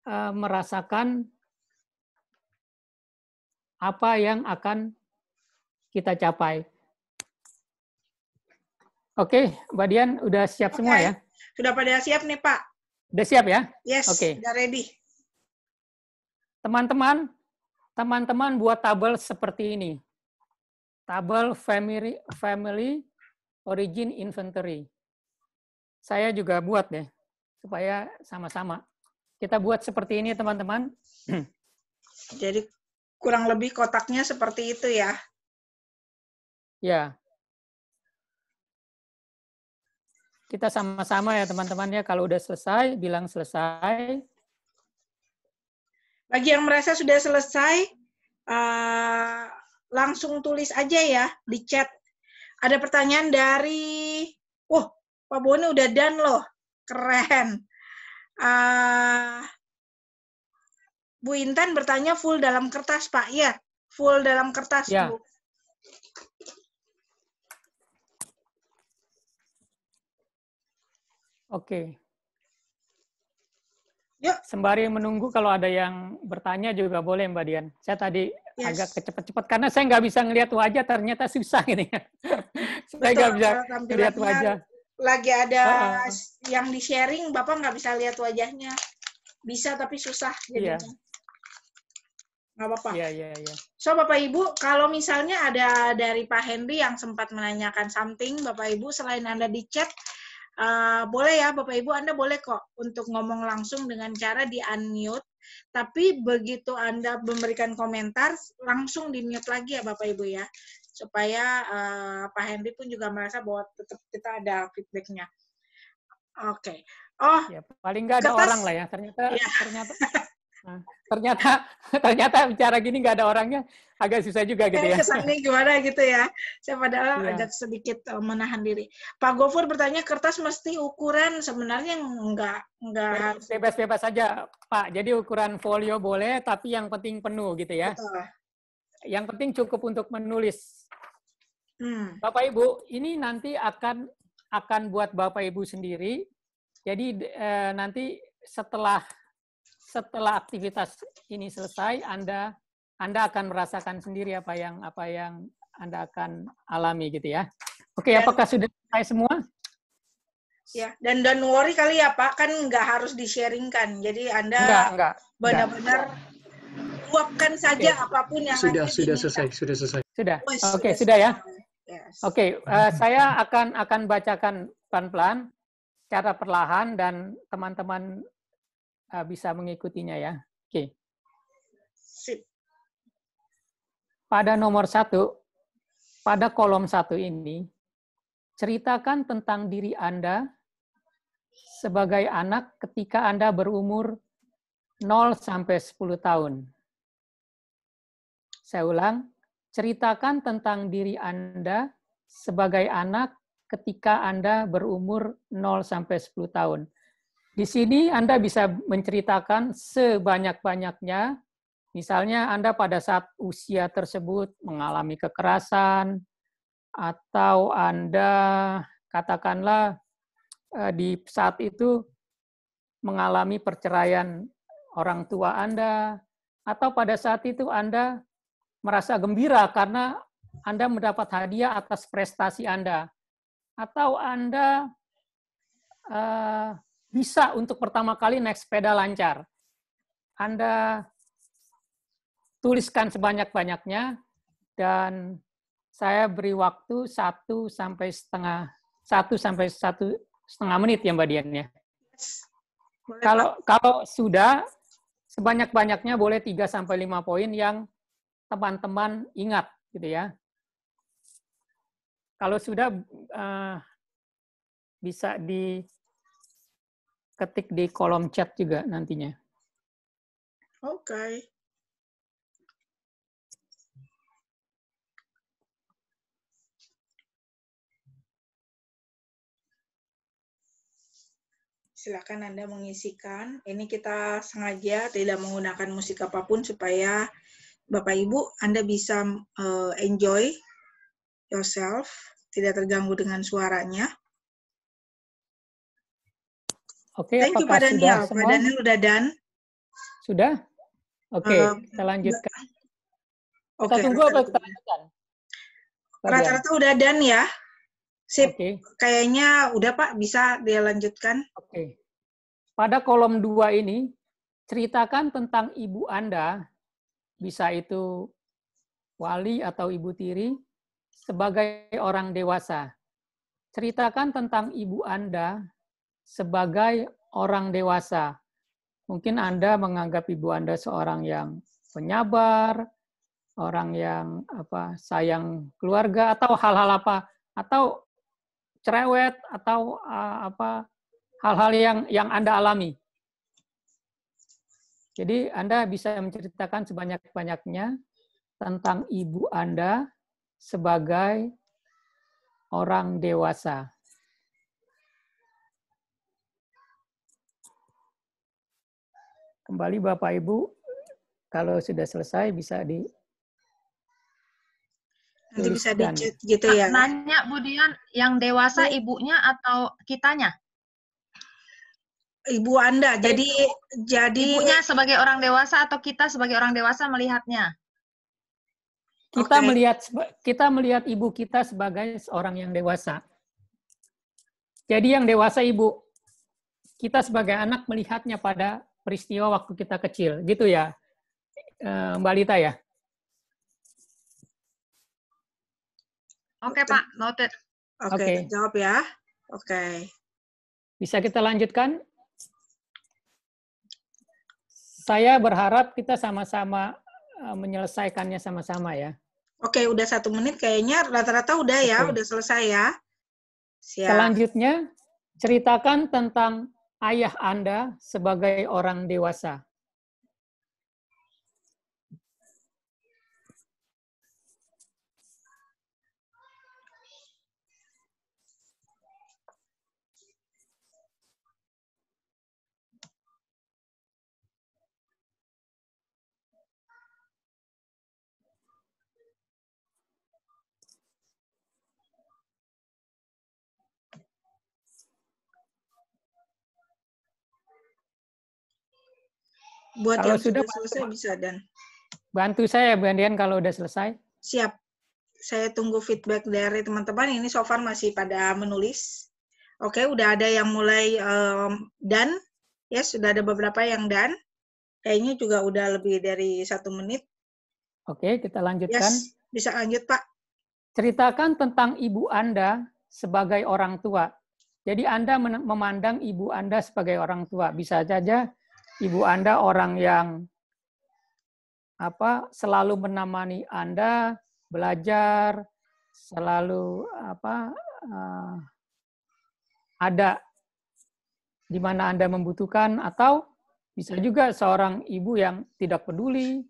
uh, merasakan apa yang akan kita capai. Oke, Mbak Dian, udah siap okay. semua ya? Sudah pada siap nih, Pak. Udah siap ya? Yes, Oke. Okay. udah ready. Teman-teman, teman-teman buat tabel seperti ini. Tabel family, family origin inventory. Saya juga buat deh, supaya sama-sama. Kita buat seperti ini teman-teman. Jadi kurang lebih kotaknya seperti itu ya? Ya, kita sama-sama ya teman-teman ya kalau udah selesai bilang selesai. Bagi yang merasa sudah selesai uh, langsung tulis aja ya di chat. Ada pertanyaan dari, wah Pak Boni udah dan loh, keren. Uh, Bu Intan bertanya full dalam kertas Pak, ya full dalam kertas ya. Bu. Oke. Ya. Sembari menunggu kalau ada yang bertanya juga boleh Mbak Dian. Saya tadi yes. agak kecepat-cepat karena saya nggak bisa ngelihat wajah ternyata susah ini. saya nggak bisa lihat wajah. Lagi ada uh -uh. yang di sharing, Bapak nggak bisa lihat wajahnya. Bisa tapi susah iya. jadinya. nggak apa-apa. Iya, iya, iya. So, Bapak Ibu, kalau misalnya ada dari Pak Henry yang sempat menanyakan something, Bapak Ibu, selain Anda di chat, Eh, boleh ya Bapak Ibu, Anda boleh kok untuk ngomong langsung dengan cara di unmute. Tapi begitu Anda memberikan komentar, langsung di mute lagi ya Bapak Ibu ya, supaya uh, Pak Henry pun juga merasa bahwa tetap kita ada feedbacknya. Oke. Okay. Oh, ya, paling nggak ada orang lah ya. Ternyata, ya. ternyata Nah, ternyata ternyata bicara gini nggak ada orangnya agak susah juga gitu ya. Kesannya gimana gitu ya. Saya padahal ya. agak sedikit eh, menahan diri. Pak Gofur bertanya kertas mesti ukuran sebenarnya nggak nggak bebas-bebas saja, Pak. Jadi ukuran folio boleh tapi yang penting penuh gitu ya. Betul. Yang penting cukup untuk menulis. Hmm. Bapak Ibu, ini nanti akan akan buat Bapak Ibu sendiri. Jadi eh, nanti setelah setelah aktivitas ini selesai Anda Anda akan merasakan sendiri apa yang apa yang Anda akan alami gitu ya. Oke, dan, apakah sudah selesai semua? Ya, dan dan worry kali ya Pak, kan nggak harus di-sharingkan. Jadi Anda benar-benar luapkan saja okay. apapun yang sudah sudah selesai, sudah selesai. Sudah. Oh, Oke, okay, sudah, sudah ya. Yes. Oke, okay, uh, eh, saya akan akan bacakan pelan-pelan, cara perlahan dan teman-teman Ah, bisa mengikutinya ya. Oke. Pada nomor satu, pada kolom satu ini, ceritakan tentang diri Anda sebagai anak ketika Anda berumur 0 sampai 10 tahun. Saya ulang, ceritakan tentang diri Anda sebagai anak ketika Anda berumur 0 sampai 10 tahun. Di sini Anda bisa menceritakan sebanyak-banyaknya, misalnya Anda pada saat usia tersebut mengalami kekerasan, atau Anda katakanlah eh, di saat itu mengalami perceraian orang tua Anda, atau pada saat itu Anda merasa gembira karena Anda mendapat hadiah atas prestasi Anda, atau Anda uh, bisa untuk pertama kali naik sepeda lancar. Anda tuliskan sebanyak-banyaknya dan saya beri waktu satu sampai setengah satu sampai satu setengah menit ya Mbak Dian ya. kalau kalau sudah sebanyak-banyaknya boleh tiga sampai lima poin yang teman-teman ingat gitu ya. Kalau sudah uh, bisa di ketik di kolom chat juga nantinya. Oke. Okay. Silakan Anda mengisikan. Ini kita sengaja tidak menggunakan musik apapun supaya Bapak Ibu Anda bisa eh, enjoy yourself, tidak terganggu dengan suaranya. Oke, okay, apakah you Pak Daniel. Pak Daniel udah dan? Sudah? Oke, okay, uh, eh, kita lanjutkan. Okay, kita tunggu apa kita lanjutkan? Rata-rata udah dan ya. Sip. Okay. Kayaknya udah Pak, bisa dia lanjutkan. Oke. Okay. Pada kolom 2 ini, ceritakan tentang ibu Anda, bisa itu wali atau ibu tiri, sebagai orang dewasa. Ceritakan tentang ibu Anda sebagai orang dewasa. Mungkin Anda menganggap ibu Anda seorang yang penyabar, orang yang apa sayang keluarga atau hal-hal apa atau cerewet atau uh, apa hal-hal yang yang Anda alami. Jadi Anda bisa menceritakan sebanyak-banyaknya tentang ibu Anda sebagai orang dewasa. Kembali Bapak Ibu, kalau sudah selesai bisa di Nanti bisa di gitu ya. Nanya Bu Dian, yang dewasa iya. ibunya atau kitanya? Ibu Anda. Jadi jadi ibunya sebagai orang dewasa atau kita sebagai orang dewasa melihatnya? Kita okay. melihat kita melihat ibu kita sebagai seorang yang dewasa. Jadi yang dewasa ibu, kita sebagai anak melihatnya pada peristiwa waktu kita kecil, gitu ya, eh, Mbak Lita ya. Oke okay, Pak, noted. Oke, okay, okay. jawab ya. Oke. Okay. Bisa kita lanjutkan? Saya berharap kita sama-sama eh, menyelesaikannya sama-sama ya. Oke, udah satu menit kayaknya rata-rata udah ya, okay. udah selesai ya. Siap. Selanjutnya ceritakan tentang ayah Anda sebagai orang dewasa. Buat kalau yang sudah selesai bisa dan bantu saya Bu Andian kalau udah selesai. Siap. Saya tunggu feedback dari teman-teman. Ini so far masih pada menulis. Oke, udah ada yang mulai um, dan ya yes, sudah ada beberapa yang dan. Kayaknya juga udah lebih dari satu menit. Oke, kita lanjutkan. Yes, bisa lanjut Pak. Ceritakan tentang ibu Anda sebagai orang tua. Jadi Anda memandang ibu Anda sebagai orang tua. Bisa saja ibu Anda orang yang apa selalu menemani Anda belajar, selalu apa uh, ada di mana Anda membutuhkan atau bisa juga seorang ibu yang tidak peduli,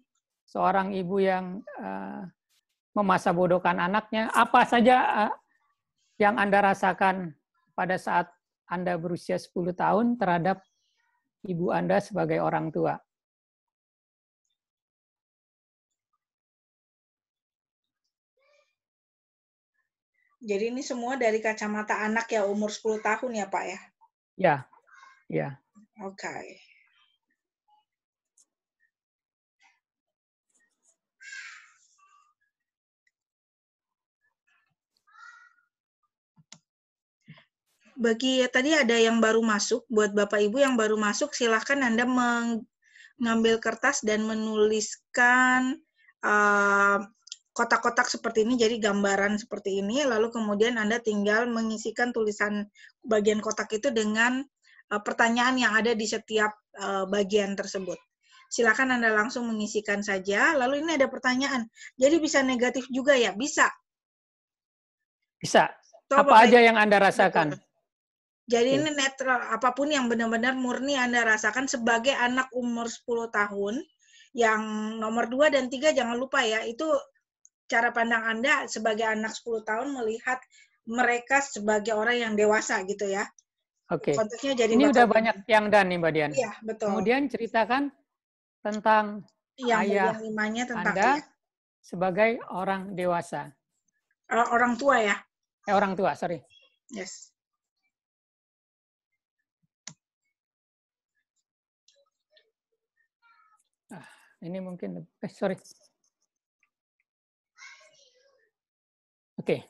seorang ibu yang uh, eh, memasa bodohkan anaknya, apa saja uh, yang Anda rasakan pada saat Anda berusia 10 tahun terhadap ibu Anda sebagai orang tua? Jadi ini semua dari kacamata anak ya umur 10 tahun ya Pak ya? Ya, ya. Oke. Okay. bagi ya, tadi ada yang baru masuk, buat Bapak Ibu yang baru masuk silahkan Anda mengambil kertas dan menuliskan kotak eh, kotak-kotak seperti ini, jadi gambaran seperti ini, lalu kemudian Anda tinggal mengisikan tulisan bagian kotak itu dengan uh, pertanyaan yang ada di setiap uh, bagian tersebut. silahkan Anda langsung mengisikan saja, lalu ini ada pertanyaan. Jadi bisa negatif juga ya? Bisa. Bisa. Coba Apa aja yang Anda rasakan? Betul. Jadi ini netral apapun yang benar-benar murni Anda rasakan sebagai anak umur 10 tahun yang nomor 2 dan 3 jangan lupa ya itu cara pandang Anda sebagai anak 10 tahun melihat mereka sebagai orang yang dewasa gitu ya. Oke. Okay. Konteksnya jadi ini udah banyak yang dan nih Mbak Dian. Iya, betul. Kemudian ceritakan tentang yang ayah limanya tentang Anda ya. sebagai orang dewasa. Eh, orang tua ya. Eh, orang tua, sorry. Yes. Ini mungkin lebih, eh sorry. Oke. Okay.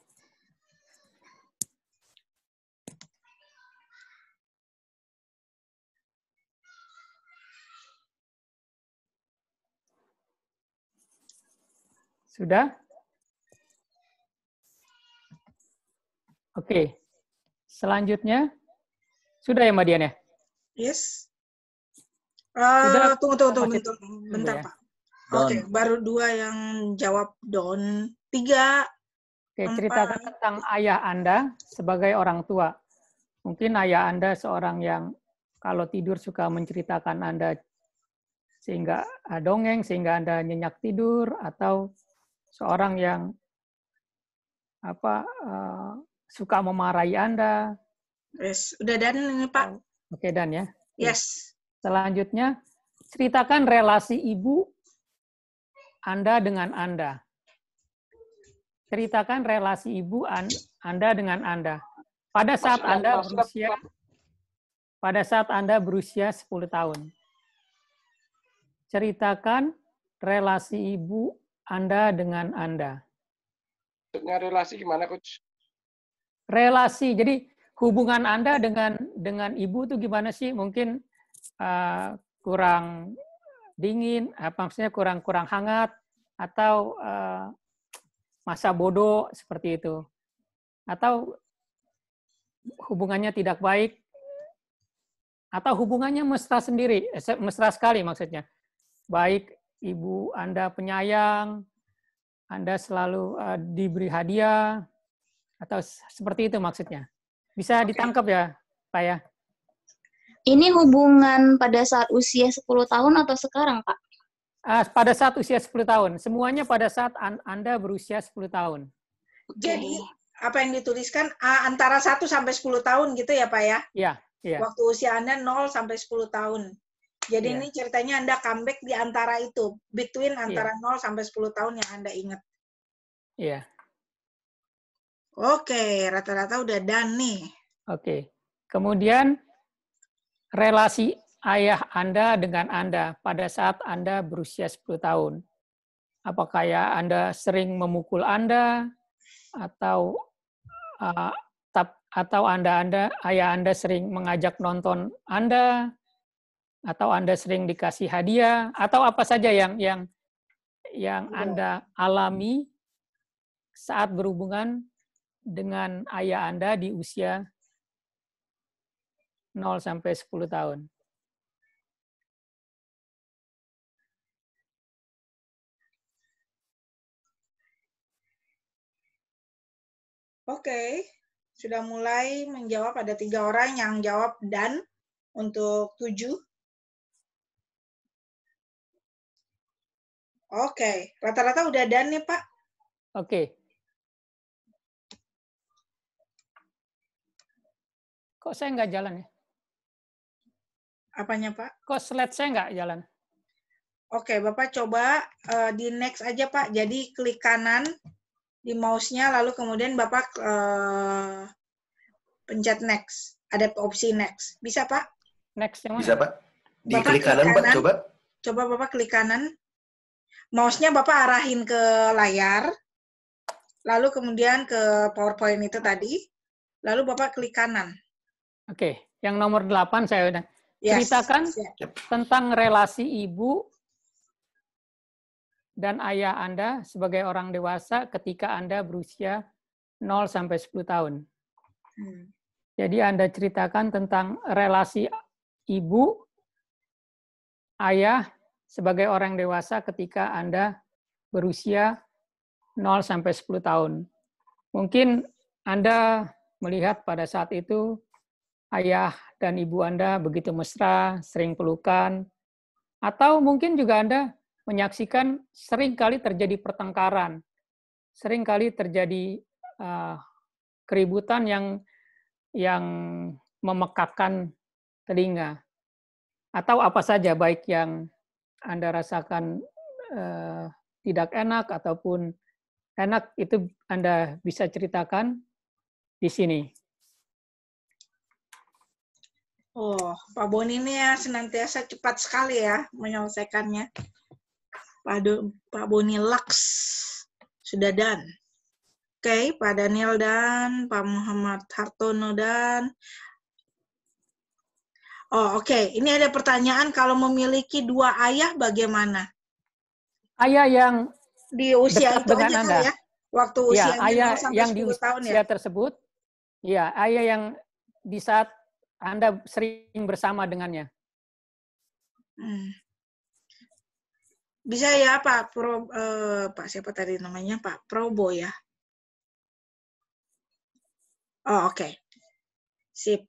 Sudah? Oke. Okay. Selanjutnya. Sudah ya Mbak Dian ya? Yes. Eh, udah, tunggu, tunggu, tunggu, bentar, bentar ya? Pak. Oke, okay, baru dua yang jawab Don. Tiga. Oke, okay, ceritakan tentang ayah Anda sebagai orang tua. Mungkin ayah Anda seorang yang kalau tidur suka menceritakan Anda sehingga eh, dongeng, sehingga Anda nyenyak tidur, atau seorang yang apa uh, suka memarahi Anda. Yes, udah Dan ini Pak. Oke, okay, Dan ya. Yes. Selanjutnya, ceritakan relasi ibu Anda dengan Anda. Ceritakan relasi ibu Anda dengan Anda. Pada saat Anda berusia pada saat Anda berusia 10 tahun. Ceritakan relasi ibu Anda dengan Anda. Maksudnya relasi gimana, Coach? Relasi. Jadi hubungan Anda dengan dengan ibu itu gimana sih? Mungkin uh, kurang dingin, apa eh, maksudnya kurang kurang hangat atau uh, masa bodoh seperti itu. Atau hubungannya tidak baik atau hubungannya mesra sendiri, mesra sekali maksudnya. Baik ibu Anda penyayang, Anda selalu uh, diberi hadiah atau seperti itu maksudnya. Bisa ditangkap ya, Pak ya? Ini hubungan pada saat usia 10 tahun atau sekarang, Pak? Uh, pada saat usia 10 tahun. Semuanya pada saat an Anda berusia 10 tahun. Jadi apa yang dituliskan uh, antara 1 sampai 10 tahun gitu ya, Pak ya? Iya, Yeah. Waktu usia Anda 0 sampai 10 tahun. Jadi yeah. ini ceritanya Anda comeback di antara itu, between iya. antara yeah. 0 sampai 10 tahun yang Anda ingat. Iya. Yeah. Oke, rata-rata udah done nih. Oke. Kemudian relasi ayah Anda dengan Anda pada saat Anda berusia 10 tahun. Apakah ya Anda sering memukul Anda atau ah, atau Anda Anda ayah Anda sering mengajak nonton Anda atau Anda sering dikasih hadiah atau apa saja yang yang yang iya. Anda alami saat berhubungan dengan ayah Anda di usia 0 sampai 10 tahun. Oke, sudah mulai menjawab ada tiga orang yang jawab dan untuk tujuh. Oke, rata-rata udah dan nih Pak. Oke. Kok saya nggak jalan ya? Apanya Pak? Kok slide saya nggak jalan? Oke, Bapak coba uh, di next aja Pak. Jadi klik kanan di mouse-nya, lalu kemudian Bapak uh, pencet next. Ada opsi next. Bisa Pak? Next yang Bisa Pak. Di Bapak klik kanan, klik kanan Pak, coba. Coba Bapak klik kanan. Mouse-nya Bapak arahin ke layar. Lalu kemudian ke PowerPoint itu tadi. Lalu Bapak klik kanan. Oke, yang nomor 8 saya udah Yes. Ceritakan yes. tentang relasi ibu dan ayah Anda sebagai orang dewasa ketika Anda berusia 0 sampai 10 tahun. Hmm. Jadi Anda ceritakan tentang relasi ibu ayah sebagai orang dewasa ketika Anda berusia 0 sampai 10 tahun. Mungkin Anda melihat pada saat itu ayah dan ibu Anda begitu mesra, sering pelukan, atau mungkin juga Anda menyaksikan sering kali terjadi pertengkaran, sering kali terjadi uh, keributan yang yang memekakkan telinga, atau apa saja baik yang Anda rasakan uh, tidak enak ataupun enak itu Anda bisa ceritakan di sini. Oh, Pak Boni ini ya senantiasa cepat sekali ya menyelesaikannya. Pak, Pak Boni Lux sudah dan. Oke, okay, Pak Daniel dan Pak Muhammad Hartono dan Oh, oke. Okay. Ini ada pertanyaan kalau memiliki dua ayah bagaimana? Ayah yang di usia itu aja Anda. ya. Waktu ya, usia ya, ayah yang di usia tahun ya. tersebut. Ya, ayah yang di saat anda sering bersama dengannya? Hmm. Bisa ya Pak Pro, eh, Pak siapa tadi namanya Pak Probo ya? Oh oke, okay. sip,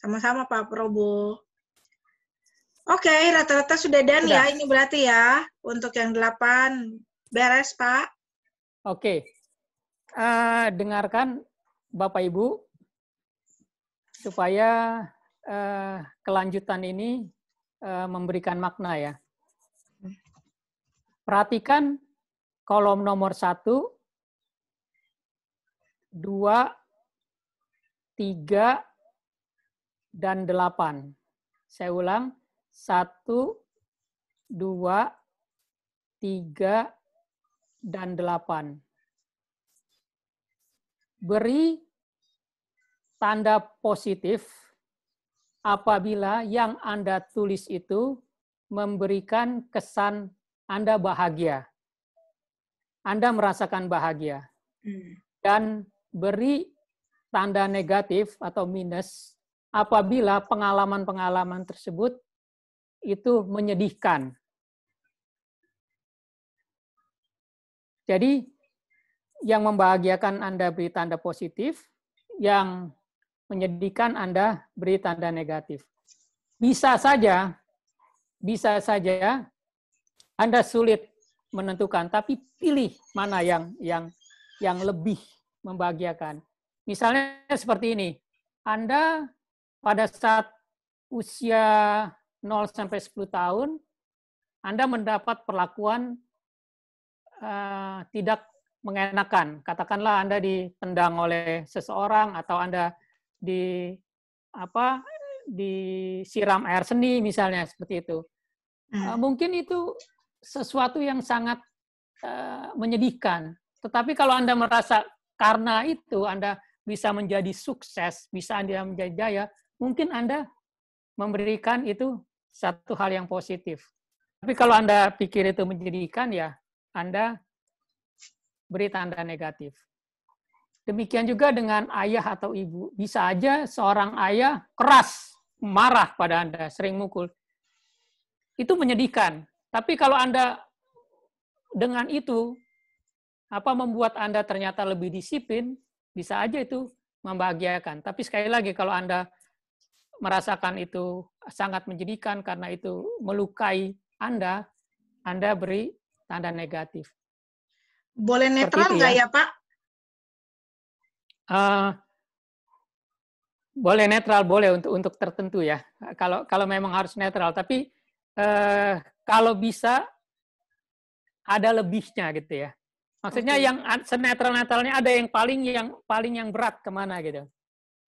sama-sama Pak Probo. Oke, okay, rata-rata sudah dan ya ini berarti ya untuk yang delapan beres Pak. Oke, okay. uh, eh, dengarkan Bapak Ibu supaya eh, kelanjutan ini eh, memberikan makna ya. Perhatikan kolom nomor satu, dua, tiga, dan delapan. Saya ulang, satu, dua, tiga, dan delapan. Beri tanda positif apabila yang Anda tulis itu memberikan kesan Anda bahagia. Anda merasakan bahagia. Hmm. Dan beri tanda negatif atau minus apabila pengalaman-pengalaman tersebut itu menyedihkan. Jadi, yang membahagiakan Anda beri tanda positif, yang menjadikan Anda beri tanda negatif. Bisa saja, bisa saja Anda sulit menentukan, tapi pilih mana yang yang yang lebih membahagiakan. Misalnya seperti ini, Anda pada saat usia 0 sampai 10 tahun, Anda mendapat perlakuan uh, tidak mengenakan. Katakanlah Anda ditendang oleh seseorang atau Anda di apa disiram air seni misalnya seperti itu. E, hmm. Mungkin itu sesuatu yang sangat uh, menyedihkan. Tetapi kalau Anda merasa karena itu Anda bisa menjadi sukses, bisa Anda menjadi jaya, mungkin Anda memberikan itu satu hal yang positif. Tapi kalau Anda pikir itu menyedihkan ya, Anda beri tanda negatif. Demikian juga dengan ayah atau ibu. Bisa aja seorang ayah keras, marah pada Anda, sering mukul. Itu menyedihkan. Tapi kalau Anda dengan itu, apa membuat Anda ternyata lebih disiplin, bisa aja itu membahagiakan. Tapi sekali lagi, kalau Anda merasakan itu sangat menjadikan karena itu melukai Anda, Anda beri tanda negatif. Boleh netral nggak ya. ya Pak? Eh, boleh netral, boleh untuk untuk tertentu ya. Kalau kalau memang harus netral, tapi uh, kalau bisa ada lebihnya gitu ya. Maksudnya okay. yang senetral-netralnya ada yang paling yang paling yang berat kemana gitu.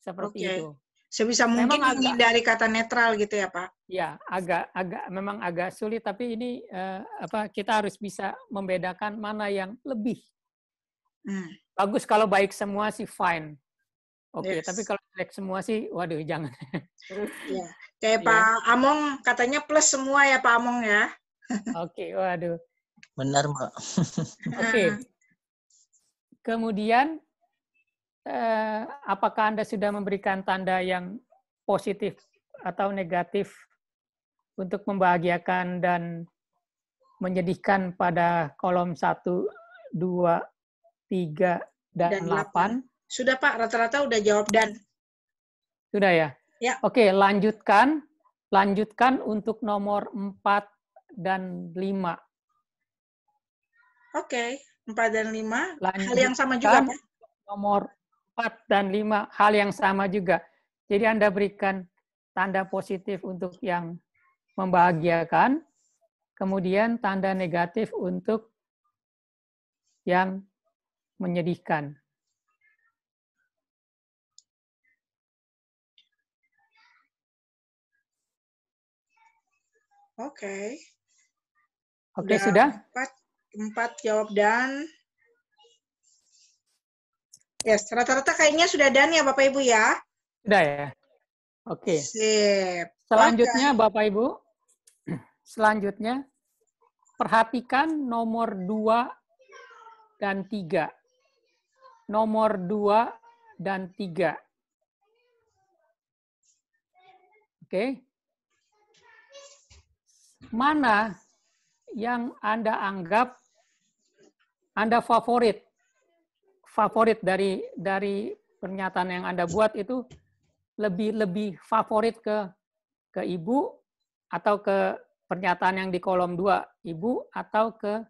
Seperti okay. itu. Sebisa mungkin memang menghindari dari kata netral gitu ya Pak. Ya, agak agak memang agak sulit tapi ini uh, apa kita harus bisa membedakan mana yang lebih Hmm. Bagus kalau baik semua sih fine. Oke, okay, yes. tapi kalau jelek semua sih, waduh, jangan. ya. Kayak yeah. Pak Among katanya plus semua ya Pak Among ya. Oke, okay, waduh. Benar Mbak. Hmm. Oke. Okay. Kemudian, eh, apakah Anda sudah memberikan tanda yang positif atau negatif untuk membahagiakan dan menyedihkan pada kolom 1, 2, 3, dan, dan 8. 8. Sudah Pak, rata-rata udah jawab dan. Sudah ya? Ya. Oke, lanjutkan. Lanjutkan untuk nomor 4 dan 5. Oke, 4 dan 5. Lanjutkan hal yang sama juga Pak? Nomor 4 dan 5, hal yang sama juga. Jadi Anda berikan tanda positif untuk yang membahagiakan, kemudian tanda negatif untuk yang menyedihkan. Oke. Okay. Oke, okay, sudah? Empat, empat jawab dan. Yes, rata-rata kayaknya sudah dan ya Bapak Ibu ya. Sudah ya. Oke. Okay. Selanjutnya Bapak Ibu, selanjutnya perhatikan nomor 2 dan 3 nomor 2 dan 3. Oke. Mana yang Anda anggap Anda favorit? Favorit dari dari pernyataan yang Anda buat itu lebih lebih favorit ke ke ibu atau ke pernyataan yang di kolom 2 ibu atau ke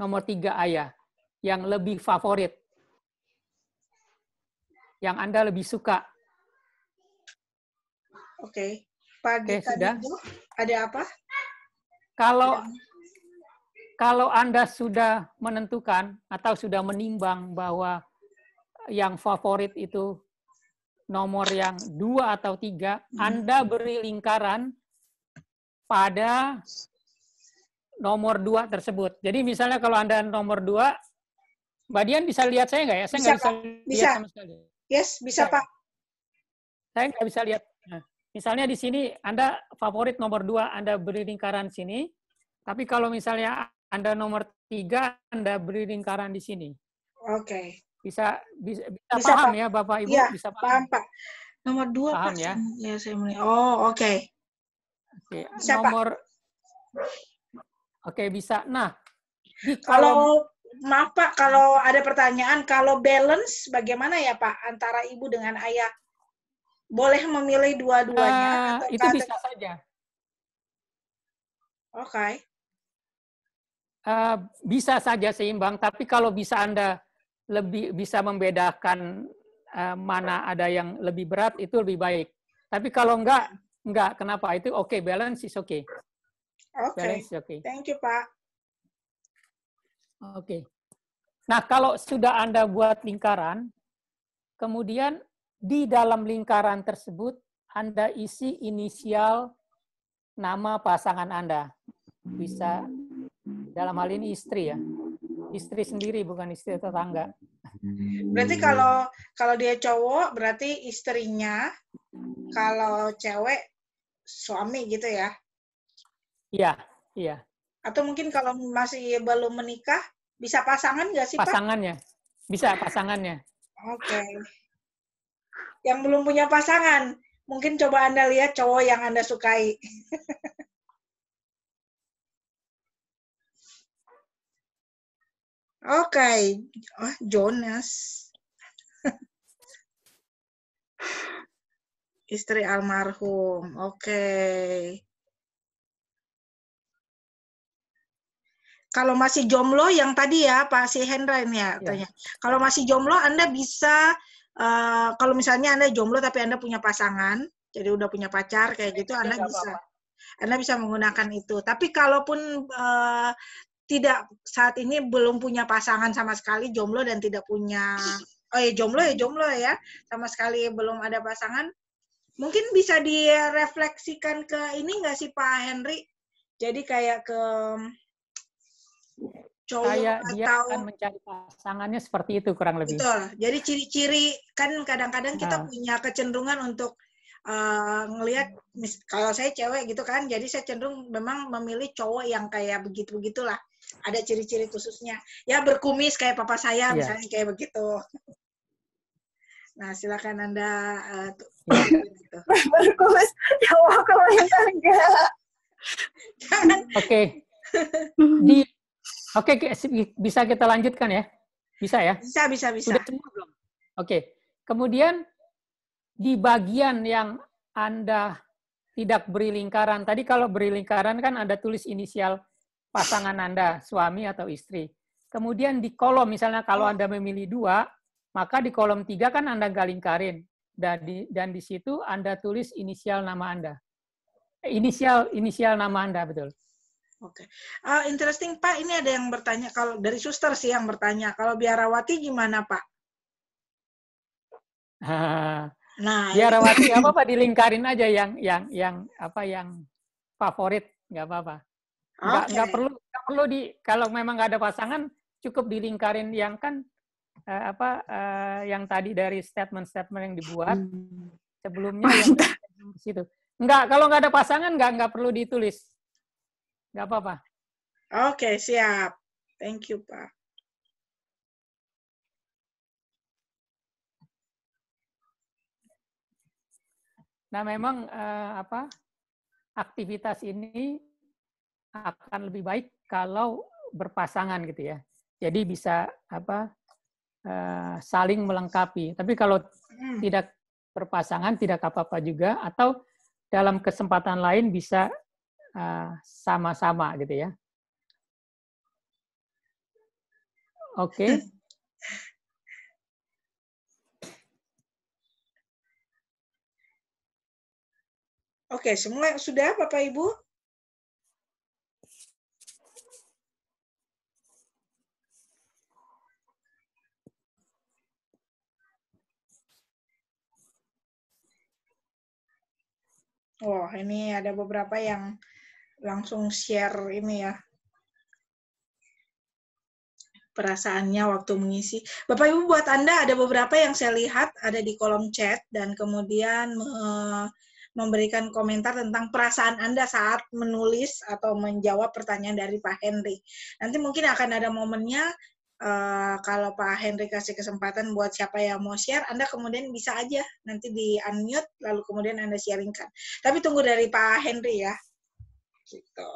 nomor 3 ayah? yang lebih favorit? Yang Anda lebih suka? Oke. Okay. Pagi okay, sudah. Itu ada apa? Kalau ya. kalau Anda sudah menentukan atau sudah menimbang bahwa yang favorit itu nomor yang dua atau tiga, hmm. Anda beri lingkaran pada nomor dua tersebut. Jadi misalnya kalau Anda nomor dua, Mbak Dian bisa lihat saya nggak ya? Saya nggak bisa, bisa, lihat bisa. sama sekali. Yes, bisa Pak. Saya nggak bisa lihat. Nah, misalnya di sini Anda favorit nomor dua, Anda beri lingkaran sini. Tapi kalau misalnya Anda nomor tiga, Anda beri lingkaran di sini. Oke. Okay. Bisa, bisa bisa bisa paham Pak. ya Bapak Ibu ya, bisa paham. paham Pak. Nomor dua paham ya. Ya saya mulai. Oh oke. Okay. Oke. Okay. Bisa, nomor. Oke okay, bisa. Nah di kalau maaf Pak, kalau ada pertanyaan, kalau balance bagaimana ya Pak antara ibu dengan ayah? Boleh memilih dua-duanya? Uh, itu bisa saja. Oke. Okay. Uh, eh, bisa saja seimbang, tapi kalau bisa Anda lebih bisa membedakan uh, mana ada yang lebih berat, itu lebih baik. Tapi kalau enggak, enggak. Kenapa? Itu oke, okay, balance is oke. Okay. Oke. Okay. Okay. Thank you, Pak. Oke. Nah, kalau sudah Anda buat lingkaran, kemudian di dalam lingkaran tersebut Anda isi inisial nama pasangan Anda. Bisa dalam hal ini istri ya. Istri sendiri bukan istri tetangga. Berarti kalau kalau dia cowok berarti istrinya, kalau cewek suami gitu ya. Iya, iya. Atau mungkin kalau masih belum menikah, bisa pasangan nggak sih, pasangannya. Pak? Pasangannya. Bisa, pasangannya. Oke. Okay. Yang belum punya pasangan, mungkin coba Anda lihat cowok yang Anda sukai. Oke, okay. oh, Jonas. Istri almarhum. Oke. kalau masih jomblo yang tadi ya Pak Si ini ya iya. katanya. tanya. Kalau masih jomblo Anda bisa uh, kalau misalnya Anda jomblo tapi Anda punya pasangan, jadi udah punya pacar kayak gitu Anda bisa Anda bisa menggunakan itu. Tapi kalaupun uh, tidak saat ini belum punya pasangan sama sekali jomblo dan tidak punya oh ya jomblo ya jomblo ya sama sekali belum ada pasangan mungkin bisa direfleksikan ke ini nggak sih Pak Henry jadi kayak ke cowok Kayak atau dia akan mencari pasangannya seperti itu kurang lebih. Betul. Jadi ciri-ciri kan kadang-kadang nah. kita punya kecenderungan untuk uh, ngelihat kalau saya cewek gitu kan, jadi saya cenderung memang memilih cowok yang kayak begitu begitulah. Ada ciri-ciri khususnya. Ya berkumis kayak papa saya yeah. misalnya kayak begitu. Nah, silakan Anda eh, iya. gitu. berkumis cowok kalau enggak. Oke. Di Oke, bisa kita lanjutkan ya? Bisa ya? Bisa, bisa, bisa. Sudah semua belum? Oke. Kemudian di bagian yang Anda tidak beri lingkaran, tadi kalau beri lingkaran kan Anda tulis inisial pasangan Anda, suami atau istri. Kemudian di kolom, misalnya kalau Anda memilih dua, maka di kolom tiga kan Anda nggak lingkarin. Dan di, dan di situ Anda tulis inisial nama Anda. Eh, inisial inisial nama Anda, betul. Oke, okay. uh, interesting Pak. Ini ada yang bertanya kalau dari suster sih yang bertanya kalau biarawati gimana Pak? nah, biarawati apa Pak dilingkarin aja yang yang yang apa yang favorit nggak apa-apa. Nggak, okay. perlu nggak perlu di kalau memang nggak ada pasangan cukup dilingkarin yang kan uh, apa uh, yang tadi dari statement-statement yang dibuat hmm. sebelumnya Mantap. Oh, yang situ. Nggak kalau nggak ada pasangan nggak nggak perlu ditulis gak apa-apa. Oke, okay, siap. Thank you, Pak. Nah, memang eh, apa aktivitas ini akan lebih baik kalau berpasangan gitu ya. Jadi bisa apa eh, saling melengkapi. Tapi kalau hmm. tidak berpasangan tidak apa-apa juga atau dalam kesempatan lain bisa Ah, sama-sama uh, gitu ya. Oke. Okay. Oke, okay, semua sudah Bapak Ibu? Wah, oh, ini ada beberapa yang langsung share ini ya perasaannya waktu mengisi. Bapak Ibu buat Anda ada beberapa yang saya lihat ada di kolom chat dan kemudian me memberikan komentar tentang perasaan Anda saat menulis atau menjawab pertanyaan dari Pak Henry. Nanti mungkin akan ada momennya uh, kalau Pak Henry kasih kesempatan buat siapa yang mau share, Anda kemudian bisa aja nanti di unmute lalu kemudian Anda sharingkan. Tapi tunggu dari Pak Henry ya. Gitu.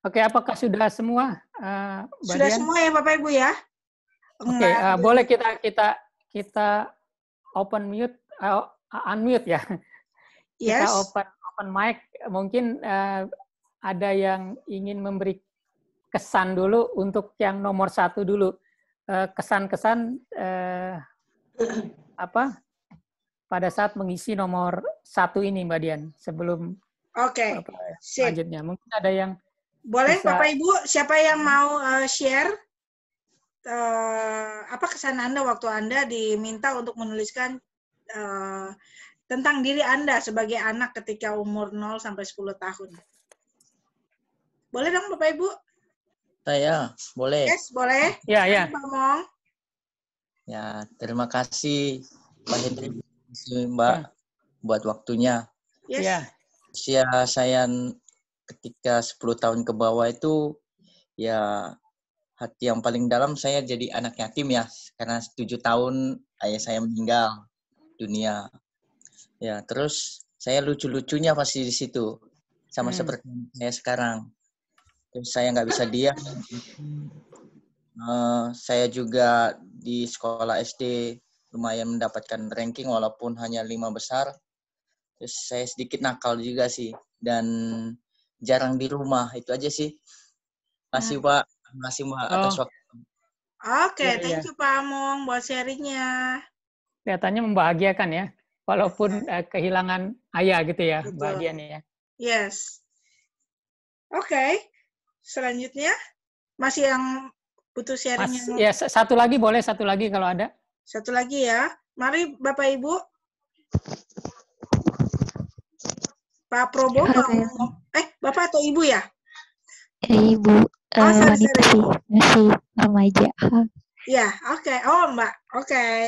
Oke, apakah sudah semua? Uh, eh, bagian? sudah semua ya Bapak Ibu ya. Oke, okay, uh, eh, boleh kita kita kita open mute uh, unmute ya. Yes. Kita open open mic mungkin uh, ada yang ingin memberi kesan dulu untuk yang nomor satu dulu kesan-kesan uh, apa pada saat mengisi nomor satu ini Mbak Dian sebelum Oke. Okay. Ya? Selanjutnya mungkin ada yang boleh bisa... Bapak Ibu siapa yang mau uh, share uh, apa kesan Anda waktu Anda diminta untuk menuliskan uh, tentang diri Anda sebagai anak ketika umur 0 sampai 10 tahun. Boleh dong Bapak Ibu? Saya boleh. Yes, boleh. Ya, ya. Ngomong. Kan, ya, terima kasih Pak Hendri, Mbak ya. buat waktunya. Yes. Ya usia saya ketika 10 tahun ke bawah itu ya hati yang paling dalam saya jadi anak yatim ya karena tujuh tahun ayah saya meninggal dunia ya terus saya lucu-lucunya pasti di situ sama hmm. seperti saya sekarang terus saya nggak bisa diam uh, saya juga di sekolah SD lumayan mendapatkan ranking walaupun hanya lima besar terus saya sedikit nakal juga sih dan jarang di rumah itu aja sih masih nah. pak masih mbak oh. atas waktu oke okay, ya, thank ya. you pak Among buat sharingnya kelihatannya membahagiakan ya walaupun iya. eh, kehilangan ayah gitu ya bagian ya yes oke okay. selanjutnya masih yang butuh sharingnya Mas, ya satu lagi boleh satu lagi kalau ada satu lagi ya mari bapak ibu Pak Prabowo eh Bapak atau Ibu ya? Eh, Ibu eh, oh, uh, sorry, sih masih remaja. Ya, oke. Okay. Oh, Mbak. Oke. Okay.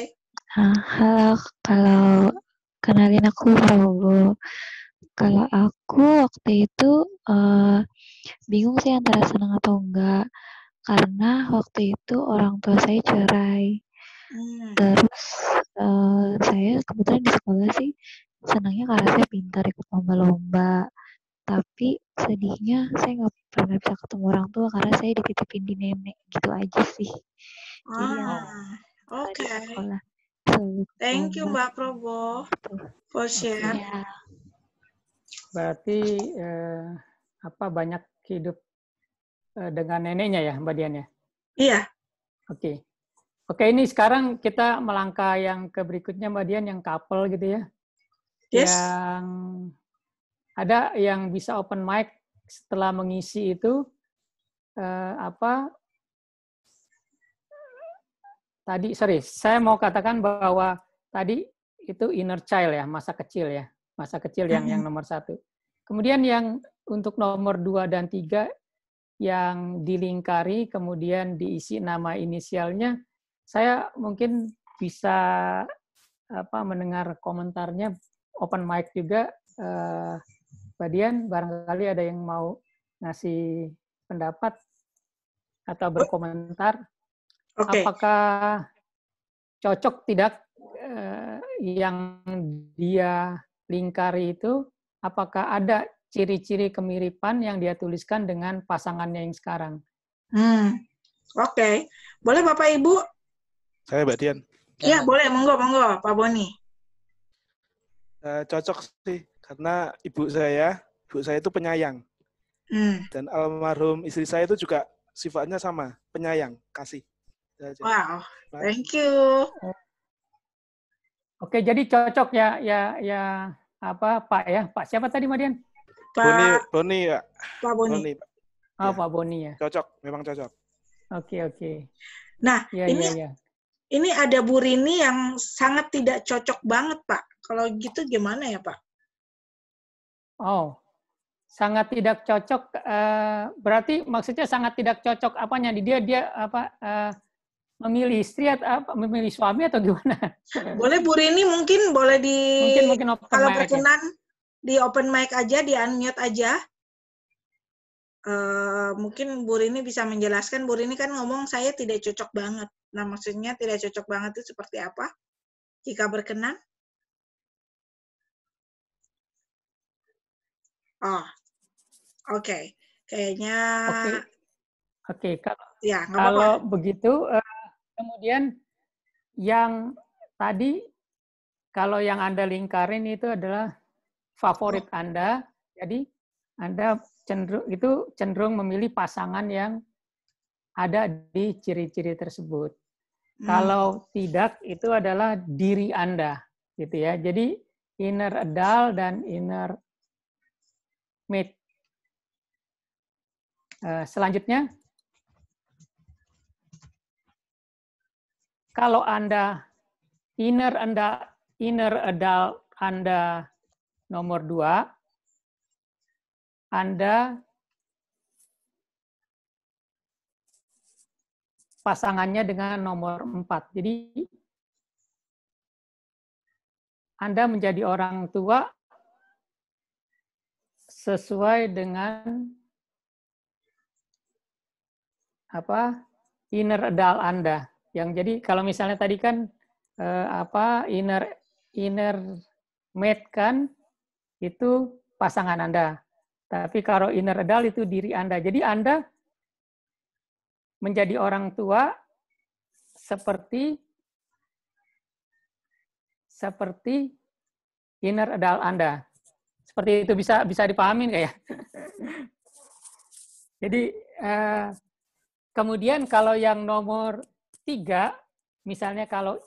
Ah, halo, kalau kenalin aku Prabowo. Kalau aku waktu itu uh, bingung sih antara senang atau enggak karena waktu itu orang tua saya cerai. Hmm. Terus uh, saya kebetulan di sekolah sih senangnya karena saya pintar ikut lomba-lomba tapi sedihnya saya nggak pernah bisa ketemu orang tua karena saya dititipin di nenek gitu aja sih ya, ah, oke okay. sekolah thank you mbak Probo gitu. for share iya. berarti eh, apa banyak hidup eh, dengan neneknya ya mbak Dian ya iya oke okay. oke okay, ini sekarang kita melangkah yang ke berikutnya mbak Dian yang couple gitu ya yes. yang ada yang bisa open mic setelah mengisi itu uh, apa tadi sorry saya mau katakan bahwa tadi itu inner child ya masa kecil ya masa kecil yang yang nomor satu kemudian yang untuk nomor dua dan tiga yang dilingkari kemudian diisi nama inisialnya saya mungkin bisa apa mendengar komentarnya open mic juga. Uh, eh, Pak Dian, barangkali ada yang mau ngasih pendapat atau oh. berkomentar. Okay. Apakah cocok tidak uh, yang dia lingkari itu? Apakah ada ciri-ciri kemiripan yang dia tuliskan dengan pasangannya yang sekarang? Hmm. Oke, okay. boleh Bapak Ibu? Saya Mbak Dian. Iya, boleh. Monggo, monggo, Pak Boni uh, cocok sih karena ibu saya ibu saya itu penyayang hmm. dan almarhum istri saya itu juga sifatnya sama penyayang kasih wow thank you oke jadi cocok ya ya ya apa Pak ya Pak siapa tadi Madian Pak Boni Boni ya Pak Boni, Boni Pak. Oh, ya. Pak Boni ya. Cocok, memang cocok. Oke, oke. Nah, ya, ini ya, ya. ini ada Bu Rini yang sangat tidak cocok banget, Pak. Kalau gitu gimana ya Pak? Oh, sangat tidak cocok. Eh, berarti maksudnya sangat tidak cocok apanya? Dia dia apa? Eh, memilih istri atau memilih suami atau gimana? Boleh Bu Rini mungkin boleh di mungkin, mungkin open kalau mic berkenan aja. di open mic aja, di unmute aja. Uh, mungkin Bu Rini bisa menjelaskan. Bu Rini kan ngomong saya tidak cocok banget. Nah maksudnya tidak cocok banget itu seperti apa? Jika berkenan? Oh, oke. Okay. Kayaknya. Oke. Okay. Okay, kalau ya, kalau begitu, uh, kemudian yang tadi kalau yang anda lingkarin itu adalah favorit oh. anda. Jadi anda cenderung itu cenderung memilih pasangan yang ada di ciri-ciri tersebut. Hmm. Kalau tidak itu adalah diri Anda gitu ya. Jadi inner adult dan inner Eh, selanjutnya, kalau Anda inner Anda inner adult Anda nomor dua, Anda pasangannya dengan nomor empat. Jadi Anda menjadi orang tua, sesuai dengan apa inner adult Anda. Yang jadi kalau misalnya tadi kan eh, apa inner inner mate kan itu pasangan Anda. Tapi kalau inner adult itu diri Anda. Jadi Anda menjadi orang tua seperti seperti inner adult Anda seperti itu bisa bisa dipahamin kayak ya? jadi eh, kemudian kalau yang nomor tiga misalnya kalau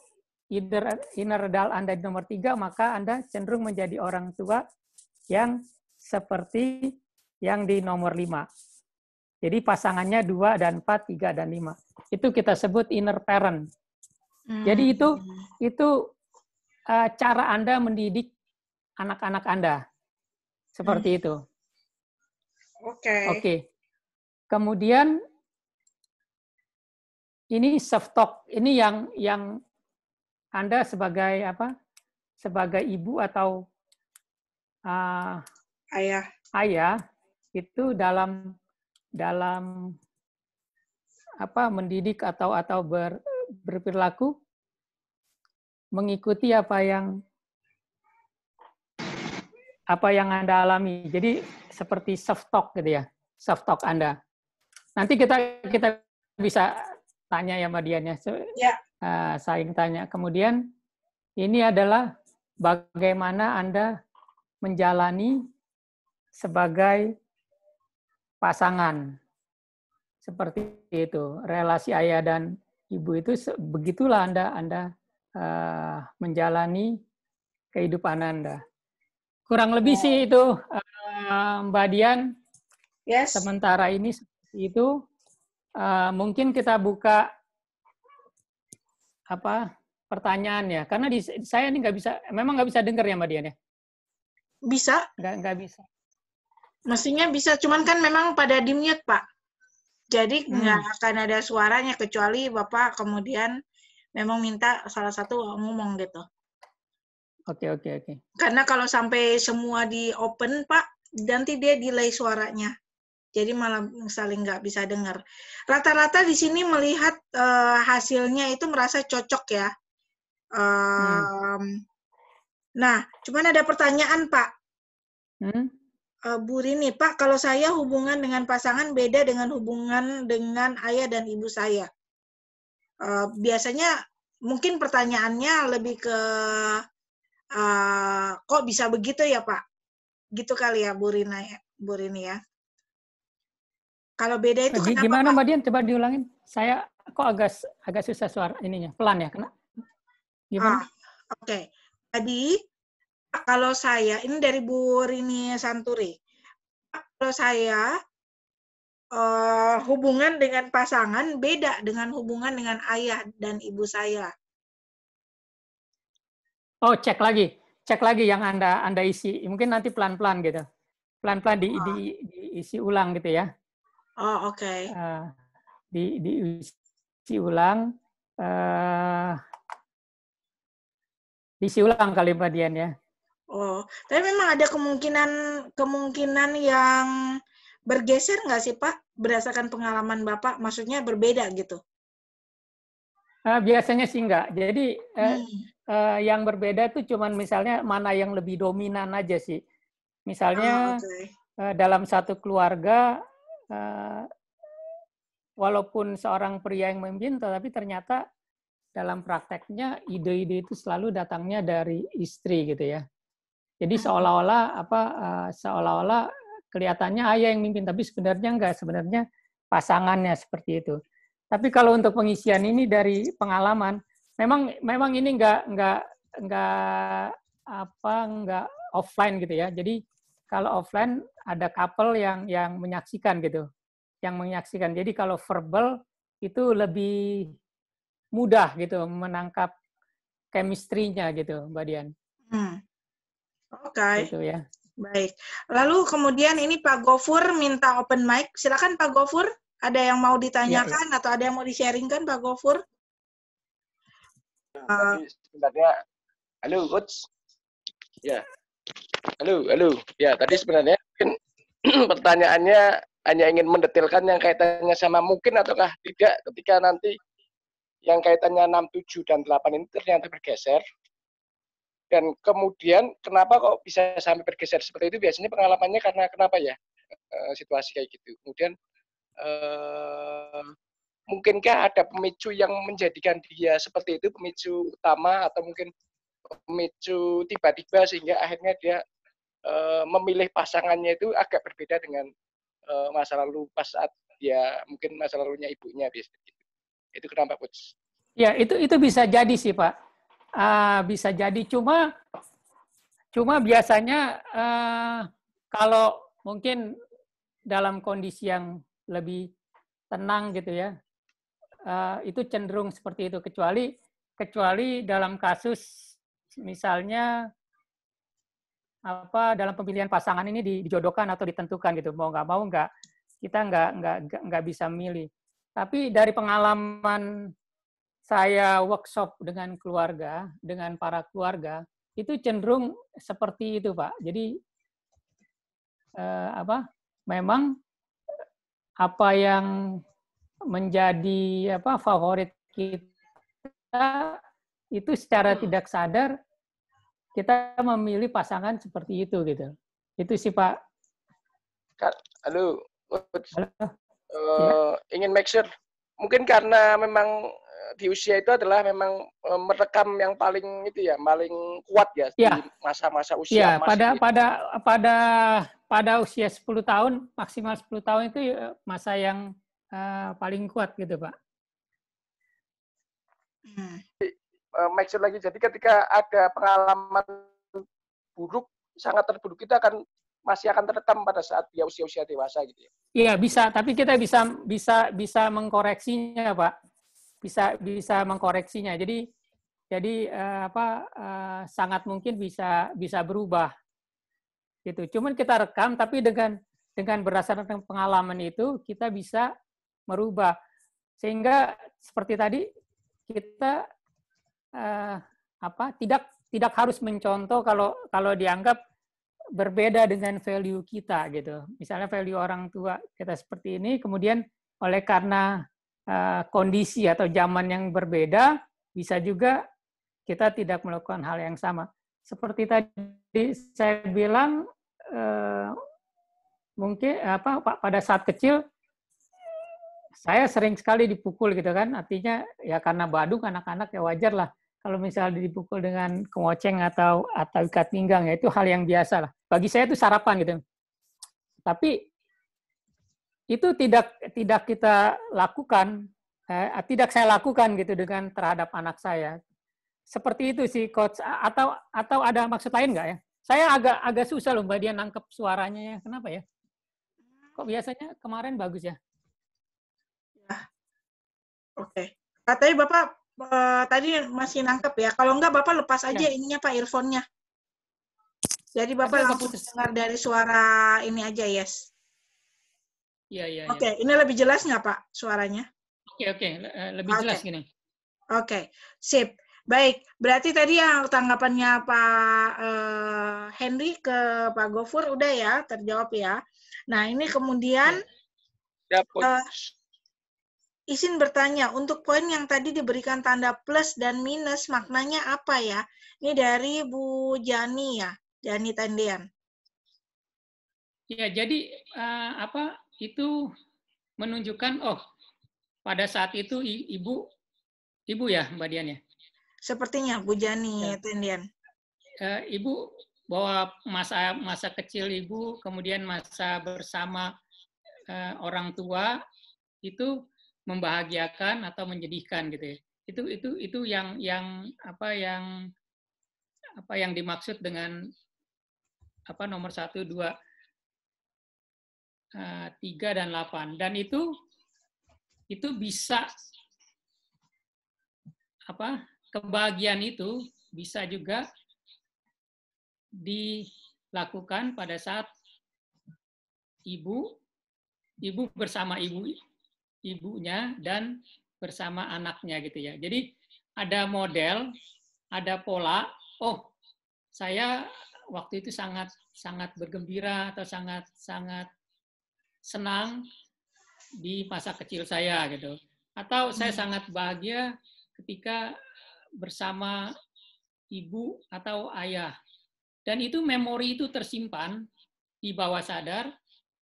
inner inner dal anda di nomor tiga maka anda cenderung menjadi orang tua yang seperti yang di nomor lima jadi pasangannya dua dan empat tiga dan lima itu kita sebut inner parent hmm. jadi itu itu eh, cara anda mendidik anak-anak anda seperti hmm. itu. Oke. Okay. Oke. Okay. Kemudian ini self talk, ini yang yang Anda sebagai apa? Sebagai ibu atau uh, ayah. Ayah itu dalam dalam apa mendidik atau atau ber, berperilaku mengikuti apa yang apa yang Anda alami. Jadi seperti soft talk gitu ya, soft talk Anda. Nanti kita kita bisa tanya ya Mbak Dian ya. So, ya. Uh, ingin tanya. Kemudian ini adalah bagaimana Anda menjalani sebagai pasangan. Seperti itu, relasi ayah dan ibu itu begitulah Anda Anda uh, menjalani kehidupan Anda. Kurang lebih sih itu eh, Mbak Dian. Yes. Sementara ini itu eh, mungkin kita buka apa pertanyaan ya karena di saya ini nggak bisa memang nggak bisa dengar ya mbak Dian ya bisa nggak nggak bisa mestinya bisa cuman kan memang pada di mute pak jadi hmm. nggak hmm. akan ada suaranya kecuali bapak kemudian memang minta salah satu ngomong gitu Oke, oke, oke. Karena kalau sampai semua di open, Pak, nanti dia delay suaranya. Jadi malah saling nggak bisa dengar. Rata-rata di sini melihat uh, hasilnya itu merasa cocok ya. Um, hmm. Nah, cuman ada pertanyaan, Pak. Hmm? Uh, Bu Rini, Pak, kalau saya hubungan dengan pasangan beda dengan hubungan dengan ayah dan ibu saya. Uh, biasanya mungkin pertanyaannya lebih ke Ah, kok bisa begitu ya Pak? Gitu kali ya Bu Rina, ya, Bu Rini ya. Kalau beda itu Jadi, kenapa, Gimana Pak? Mbak Dian? Coba diulangin. Saya kok agak agak susah suara ininya, pelan ya. Kena. Gimana? Ah, Oke. Okay. Tadi kalau saya, ini dari Bu Rini Santuri. Kalau saya uh, hubungan dengan pasangan beda dengan hubungan dengan ayah dan ibu saya. Oh, cek lagi, cek lagi yang anda anda isi. Mungkin nanti pelan-pelan gitu, pelan-pelan di, oh. di, diisi ulang gitu ya. Oh oke. Okay. Uh, eh, di diisi ulang, uh, diisi ulang kali Dian ya. Oh, tapi memang ada kemungkinan kemungkinan yang bergeser nggak sih Pak berdasarkan pengalaman Bapak? Maksudnya berbeda gitu? Nah, biasanya sih enggak. Jadi eh, hmm. uh, yang berbeda itu cuman misalnya mana yang lebih dominan aja sih. Misalnya oh, okay. uh, dalam satu keluarga uh, walaupun seorang pria yang memimpin tetapi ternyata dalam prakteknya ide-ide itu selalu datangnya dari istri gitu ya. Jadi hmm. seolah-olah apa uh, seolah-olah kelihatannya ayah yang memimpin, tapi sebenarnya enggak, sebenarnya pasangannya seperti itu. Tapi kalau untuk pengisian ini dari pengalaman, memang memang ini nggak nggak nggak apa nggak offline gitu ya. Jadi kalau offline ada couple yang yang menyaksikan gitu, yang menyaksikan. Jadi kalau verbal itu lebih mudah gitu menangkap chemistry-nya gitu, Mbak Dian. Hmm. Oke. Okay. Gitu ya. Baik. Lalu kemudian ini Pak Gofur minta open mic. Silakan Pak Gofur. Ada yang mau ditanyakan ya. atau ada yang mau di-sharingkan Pak Gofur? Uh, sebenarnya halo coach. Ya. Halo, halo. Ya, tadi sebenarnya mungkin pertanyaannya hanya ingin mendetailkan yang kaitannya sama mungkin ataukah tidak ketika nanti yang kaitannya 6, 7, dan 8 ini ternyata bergeser. Dan kemudian kenapa kok bisa sampai bergeser seperti itu? Biasanya pengalamannya karena kenapa ya eh, situasi kayak gitu. Kemudian Eh, mungkinkah ada pemicu yang menjadikan dia seperti itu pemicu utama atau mungkin pemicu tiba-tiba sehingga akhirnya dia uh, memilih pasangannya itu agak berbeda dengan uh, masa lalu pas saat dia mungkin masa lalunya ibunya gitu. Itu kenapa coach? Ya, itu itu bisa jadi sih, Pak. Uh, bisa jadi cuma cuma biasanya uh, kalau mungkin dalam kondisi yang lebih tenang gitu ya. Uh, itu cenderung seperti itu kecuali kecuali dalam kasus misalnya apa dalam pemilihan pasangan ini dijodohkan atau ditentukan gitu mau nggak mau nggak kita nggak nggak nggak bisa milih tapi dari pengalaman saya workshop dengan keluarga dengan para keluarga itu cenderung seperti itu pak jadi uh, apa memang apa yang menjadi apa favorit kita itu secara hmm. tidak sadar kita memilih pasangan seperti itu gitu. Itu sih Pak. Halo. Halo. Uh, ya. Ingin make sure. Mungkin karena memang eh, di usia itu adalah memang eh, merekam yang paling itu ya, paling kuat ya, ya. di masa-masa usia. Ya, gitu. pada pada pada pada usia 10 tahun, maksimal 10 tahun itu eh, masa yang uh, paling kuat gitu, Pak. Hmm. Eh, make sure lagi, jadi ketika ada pengalaman buruk, sangat terburuk, kita akan masih akan terekam pada saat dia usia-usia dewasa gitu ya. Iya, bisa, tapi kita bisa bisa bisa mengkoreksinya, Pak. Bisa bisa mengkoreksinya. Jadi jadi uh, apa uh, sangat mungkin bisa bisa berubah Gitu. Cuman kita rekam tapi dengan dengan berdasarkan pengalaman itu kita bisa merubah sehingga seperti tadi kita eh, apa tidak tidak harus mencontoh kalau kalau dianggap berbeda dengan value kita gitu. Misalnya value orang tua kita seperti ini, kemudian oleh karena uh, kondisi atau zaman yang berbeda, bisa juga kita tidak melakukan hal yang sama seperti tadi saya bilang eh, mungkin apa pak pada saat kecil saya sering sekali dipukul gitu kan artinya ya karena badung anak-anak ya wajar lah kalau misalnya dipukul dengan kemoceng atau atau ikat pinggang ya itu hal yang biasa lah bagi saya itu sarapan gitu tapi itu tidak tidak kita lakukan eh, tidak saya lakukan gitu dengan terhadap anak saya seperti itu sih coach atau atau ada maksud lain nggak ya saya agak agak susah loh mbak dia nangkep suaranya ya kenapa ya kok biasanya kemarin bagus ya ya oke okay. katanya bapak eh, tadi masih nangkep ya kalau enggak bapak lepas aja ya. ininya pak earphone jadi bapak Asal langsung putus. dengar dari suara ini aja yes Iya, iya. Oke, okay. ya. ini lebih jelas nggak, Pak, suaranya? Oke, okay, oke. Okay. Eh, lebih okay. jelas gini. Oke, okay. sip. Baik, berarti tadi yang tanggapannya Pak uh, Henry ke Pak Gofur udah ya terjawab ya. Nah ini kemudian ya, uh, izin bertanya untuk poin yang tadi diberikan tanda plus dan minus maknanya apa ya? Ini dari Bu Jani ya, Jani Tandian. Ya jadi uh, apa itu menunjukkan oh pada saat itu ibu ibu ya Mbak Dian ya Sepertinya Bu Jani ya. Tendian. Eh, Ibu bahwa masa masa kecil Ibu kemudian masa bersama eh, orang tua itu membahagiakan atau menjadikan gitu ya. Itu itu itu yang yang apa yang apa yang dimaksud dengan apa nomor satu dua eh, tiga dan delapan dan itu itu bisa apa kebahagiaan itu bisa juga dilakukan pada saat ibu ibu bersama ibu ibunya dan bersama anaknya gitu ya. Jadi ada model, ada pola. Oh, saya waktu itu sangat sangat bergembira atau sangat sangat senang di masa kecil saya gitu. Atau saya hmm. sangat bahagia ketika bersama ibu atau ayah. Dan itu memori itu tersimpan di bawah sadar,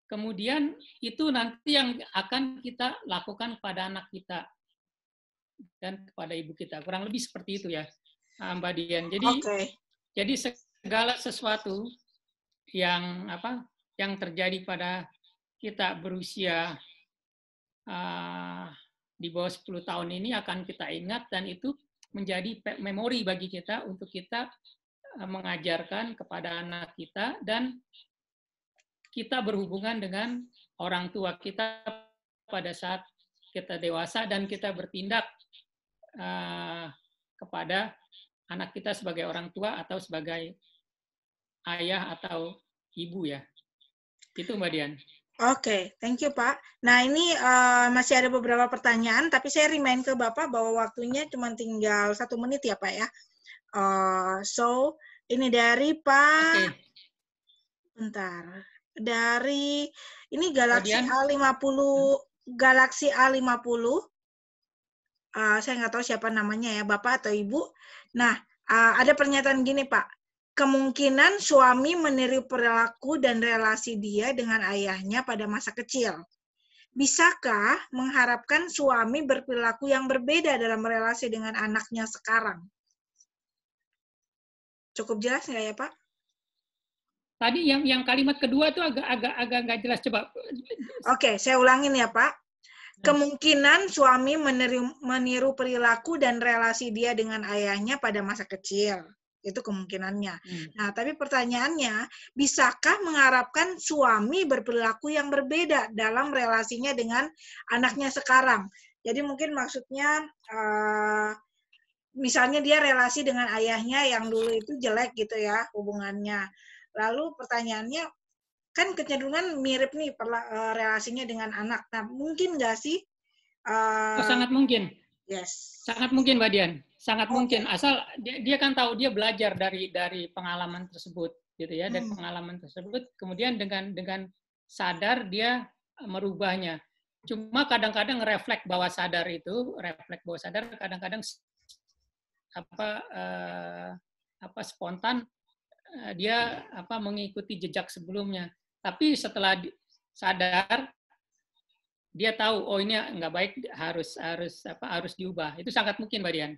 kemudian itu nanti yang akan kita lakukan pada anak kita dan kepada ibu kita. Kurang lebih seperti itu ya, Mbak Dian. Jadi okay. jadi segala sesuatu yang apa yang terjadi pada kita berusia uh, di bawah 10 tahun ini akan kita ingat dan itu menjadi memori bagi kita untuk kita eh, mengajarkan kepada anak kita dan kita berhubungan dengan orang tua kita pada saat kita dewasa dan kita bertindak uh, kepada anak kita sebagai orang tua atau sebagai ayah atau ibu ya. Itu Mbak Dian. Oke, okay, thank you Pak. Nah ini uh, masih ada beberapa pertanyaan, tapi saya remind ke Bapak bahwa waktunya cuma tinggal satu menit ya Pak ya. Uh, so ini dari Pak, okay. bentar, dari ini Galaxy A50, Galaxy A50. Uh, eh, saya nggak tahu siapa namanya ya, Bapak atau Ibu. Nah, uh, ada pernyataan gini Pak, kemungkinan suami meniru perilaku dan relasi dia dengan ayahnya pada masa kecil. Bisakah mengharapkan suami berperilaku yang berbeda dalam relasi dengan anaknya sekarang? Cukup jelas nggak ya, Pak? Tadi yang yang kalimat kedua itu agak agak agak nggak jelas coba. Oke, okay, saya ulangin ya, Pak. Nah. Kemungkinan suami meniru, meniru perilaku dan relasi dia dengan ayahnya pada masa kecil itu kemungkinannya. Hmm. Nah, tapi pertanyaannya, bisakah mengharapkan suami berperilaku yang berbeda dalam relasinya dengan anaknya sekarang? Jadi mungkin maksudnya uh, misalnya dia relasi dengan ayahnya yang dulu itu jelek gitu ya hubungannya. Lalu pertanyaannya kan kecenderungan mirip nih perla, uh, relasinya dengan anak. Nah, mungkin nggak sih? Uh, oh, sangat mungkin. Yes. Sangat mungkin, Mbak Dian sangat mungkin asal dia, dia kan tahu dia belajar dari dari pengalaman tersebut gitu ya dari hmm. pengalaman tersebut kemudian dengan dengan sadar dia merubahnya cuma kadang-kadang refleks bawah sadar itu refleks bawah sadar kadang-kadang apa eh, apa spontan eh, dia apa mengikuti jejak sebelumnya tapi setelah di, sadar dia tahu oh ini nggak baik harus harus apa harus diubah itu sangat mungkin mbak Dian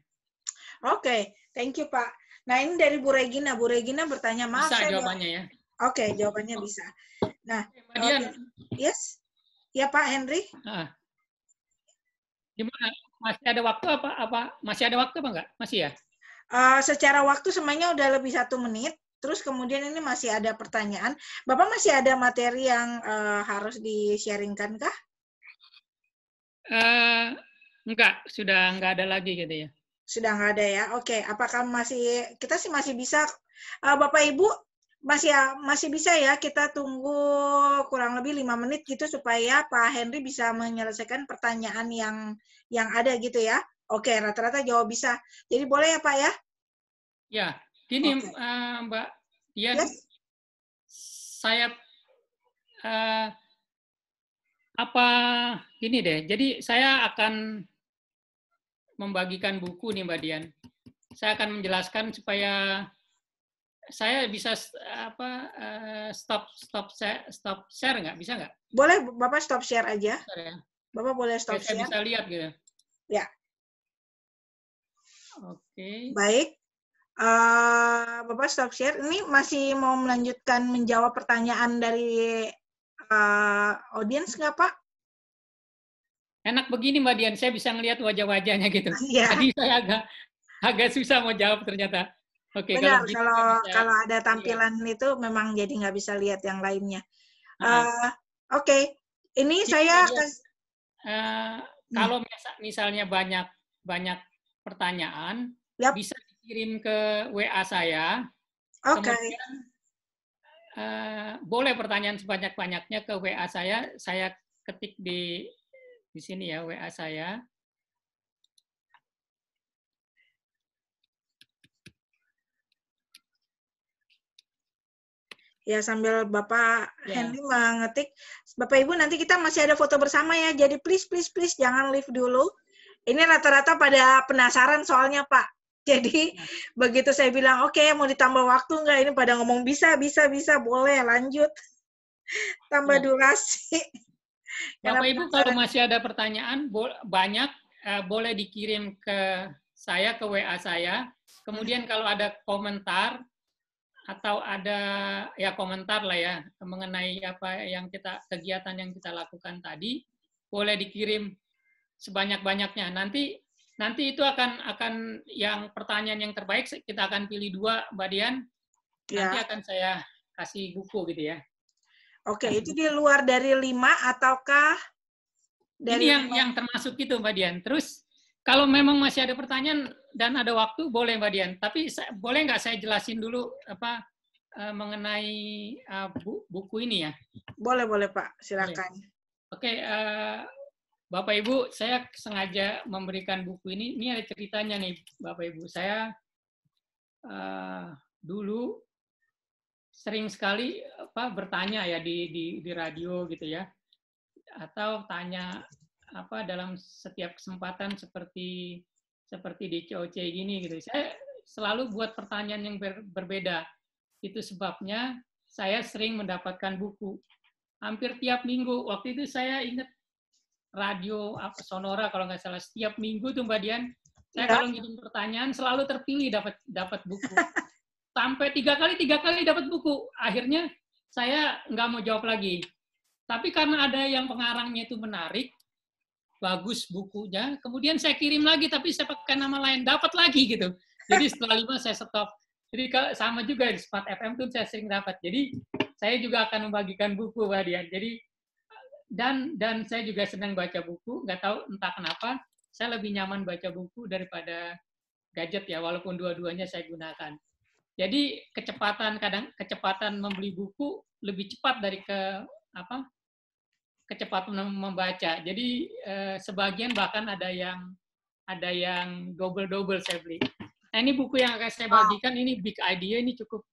Oke, okay. thank you Pak. Nah ini dari Bu Regina. Bu Regina bertanya maaf. Bisa jawabannya ya. Oke, okay, jawabannya bisa. Nah, Kemudian, okay. yes, ya Pak Henry. Ah. Gimana? Masih ada waktu apa? Apa masih ada waktu apa enggak? Masih ya? Uh, secara waktu semuanya udah lebih satu menit. Terus kemudian ini masih ada pertanyaan. Bapak masih ada materi yang uh, harus di-sharingkan kah? Uh, enggak, sudah enggak ada lagi gitu ya. Sudah nggak ada ya. Oke, okay. apakah masih kita sih masih bisa uh, Bapak Ibu masih eh, masih bisa ya kita tunggu kurang lebih lima menit gitu supaya Pak Henry bisa menyelesaikan pertanyaan yang yang ada gitu ya. Oke, rata-rata jawab bisa. Jadi boleh ya Pak ya? Ya, gini okay. uh, eh, Mbak ya yes? saya uh, apa gini deh. Jadi saya akan membagikan buku nih Mbak Dian. Saya akan menjelaskan supaya saya bisa apa eh, stop stop share, stop share nggak bisa nggak? Boleh Bapak stop share aja. Ya. Bapak boleh stop saya share. Saya bisa lihat gitu. Ya. ya. Oke. Okay. Baik. Uh, Bapak stop share. Ini masih mau melanjutkan menjawab pertanyaan dari uh, eh, audiens nggak Pak? enak begini Mbak Dian, saya bisa ngelihat wajah-wajahnya gitu. Iya. Tadi saya agak agak susah mau jawab ternyata. Oke. Okay, Benar, kalau gitu, kalau, kalau ada iya. tampilan iya. itu memang jadi nggak bisa lihat yang lainnya. Uh, uh, Oke, okay. ini gitu, saya. Iya. Uh, kalau eh, hmm. misalnya banyak banyak pertanyaan, yep. bisa dikirim ke WA saya. Oke. Okay. Kemudian, uh, boleh pertanyaan sebanyak-banyaknya ke WA saya, saya ketik di di sini ya WA saya. Ya sambil Bapak ya. Henry mengetik, Bapak Ibu nanti kita masih ada foto bersama ya. Jadi please please please jangan leave dulu. Ini rata-rata pada penasaran soalnya Pak. Jadi ya. begitu saya bilang oke okay, mau ditambah waktu nggak ini pada ngomong bisa bisa bisa boleh lanjut tambah ya. durasi. Bapak Ibu kalau masih ada pertanyaan banyak uh, boleh dikirim ke saya ke WA saya. Kemudian kalau ada komentar atau ada ya komentar lah ya mengenai apa yang kita kegiatan yang kita lakukan tadi boleh dikirim sebanyak-banyaknya. Nanti nanti itu akan akan yang pertanyaan yang terbaik kita akan pilih dua Mbak Dian. Ya. Nanti akan saya kasih buku gitu ya. Oke, okay, itu di luar dari lima ataukah dari ini yang yang termasuk itu Mbak Dian. Terus kalau memang masih ada pertanyaan dan ada waktu boleh Mbak Dian. Tapi saya, boleh nggak saya jelasin dulu apa eh, mengenai uh, bu, buku ini ya? Boleh boleh Pak, silakan. Oke, okay, uh, eh, Bapak Ibu, saya sengaja memberikan buku ini. Ini ada ceritanya nih Bapak Ibu. Saya uh, dulu sering sekali apa bertanya ya di di, di radio gitu ya atau tanya apa dalam setiap kesempatan seperti seperti di COC gini gitu. Saya selalu buat pertanyaan yang ber, berbeda. Itu sebabnya saya sering mendapatkan buku. Hampir tiap minggu. Waktu itu saya ingat radio apa Sonora kalau nggak salah setiap minggu tuh Mbak Dian. Saya ya. kalau ngirim pertanyaan selalu terpilih dapat dapat buku. sampai tiga kali tiga kali dapat buku akhirnya saya nggak mau jawab lagi tapi karena ada yang pengarangnya itu menarik bagus bukunya kemudian saya kirim lagi tapi saya pakai nama lain dapat lagi gitu jadi setelah lima saya stop jadi sama juga di Smart FM tuh saya sering dapat jadi saya juga akan membagikan buku Pak Dian jadi dan dan saya juga senang baca buku nggak tahu entah kenapa saya lebih nyaman baca buku daripada gadget ya walaupun dua-duanya saya gunakan jadi kecepatan kadang kecepatan membeli buku lebih cepat dari ke apa kecepatan membaca. Jadi eh, sebagian bahkan ada yang ada yang double-double saya beli. Nah ini buku yang akan saya bagikan ini big idea ini cukup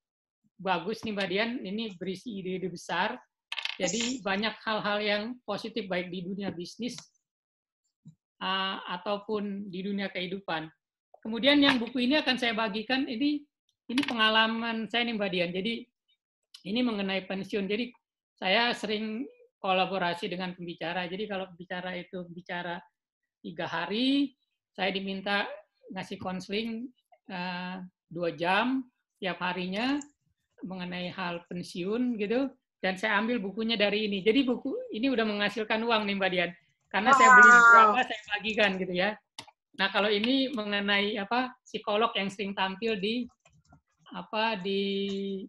bagus nih Mbak Dian. Ini berisi ide-ide besar. Jadi banyak hal-hal yang positif baik di dunia bisnis uh, ataupun di dunia kehidupan. Kemudian yang buku ini akan saya bagikan ini ini pengalaman saya nih Mbak Dian. Jadi ini mengenai pensiun. Jadi saya sering kolaborasi dengan pembicara. Jadi kalau bicara itu bicara tiga hari, saya diminta ngasih konseling uh, dua jam tiap harinya mengenai hal pensiun gitu. Dan saya ambil bukunya dari ini. Jadi buku ini udah menghasilkan uang nih Mbak Dian. Karena wow. saya beli berapa saya bagikan gitu ya. Nah kalau ini mengenai apa psikolog yang sering tampil di apa di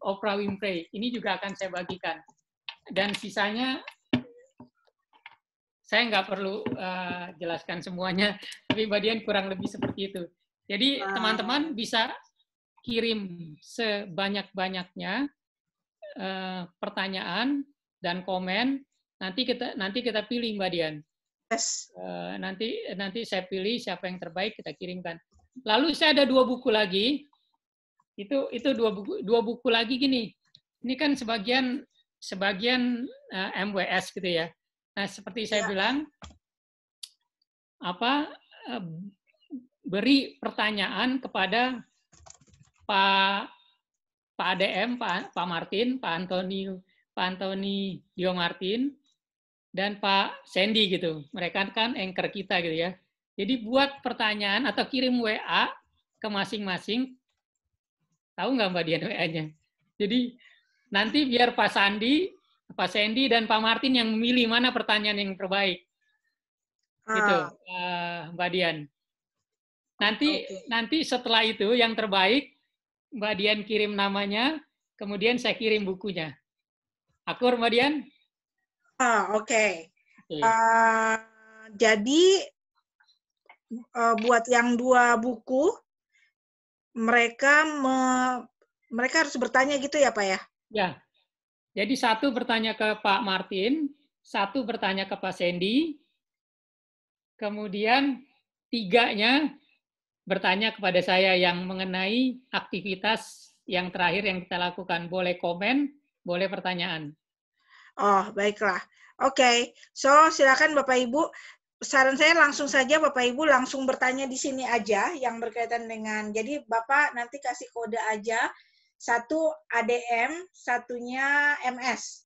Oprah Winfrey. Ini juga akan saya bagikan. Dan sisanya saya nggak perlu uh, jelaskan semuanya, tapi bagian kurang lebih seperti itu. Jadi teman-teman wow. bisa kirim sebanyak-banyaknya uh, pertanyaan dan komen. Nanti kita nanti kita pilih Mbak Dian. Yes. Uh, nanti nanti saya pilih siapa yang terbaik kita kirimkan. Lalu saya ada dua buku lagi itu itu dua buku dua buku lagi gini ini kan sebagian sebagian uh, eh, MWS gitu ya nah seperti saya ya. bilang apa uh, beri pertanyaan kepada Pak Pak ADM Pak Pak Martin Pak Antoni Pak Antoni Dio Martin dan Pak Sandy gitu mereka kan anchor kita gitu ya jadi buat pertanyaan atau kirim WA ke masing-masing Tahu nggak Mbak Dian WA-nya? Jadi nanti biar Pak Sandi, Pak Sandy dan Pak Martin yang memilih mana pertanyaan yang terbaik. Gitu, ah. Gitu, uh, Mbak Dian. Nanti okay. nanti setelah itu yang terbaik Mbak Dian kirim namanya, kemudian saya kirim bukunya. Akur Mbak Dian? Ah, oke. Okay. Okay. Uh, jadi uh, buat yang dua buku mereka me, mereka harus bertanya gitu ya Pak ya? Ya. Jadi satu bertanya ke Pak Martin, satu bertanya ke Pak Sandy, kemudian tiganya bertanya kepada saya yang mengenai aktivitas yang terakhir yang kita lakukan. Boleh komen, boleh pertanyaan. Oh, baiklah. Oke, okay. so silakan Bapak Ibu saran saya langsung saja Bapak Ibu langsung bertanya di sini aja yang berkaitan dengan jadi Bapak nanti kasih kode aja satu ADM satunya MS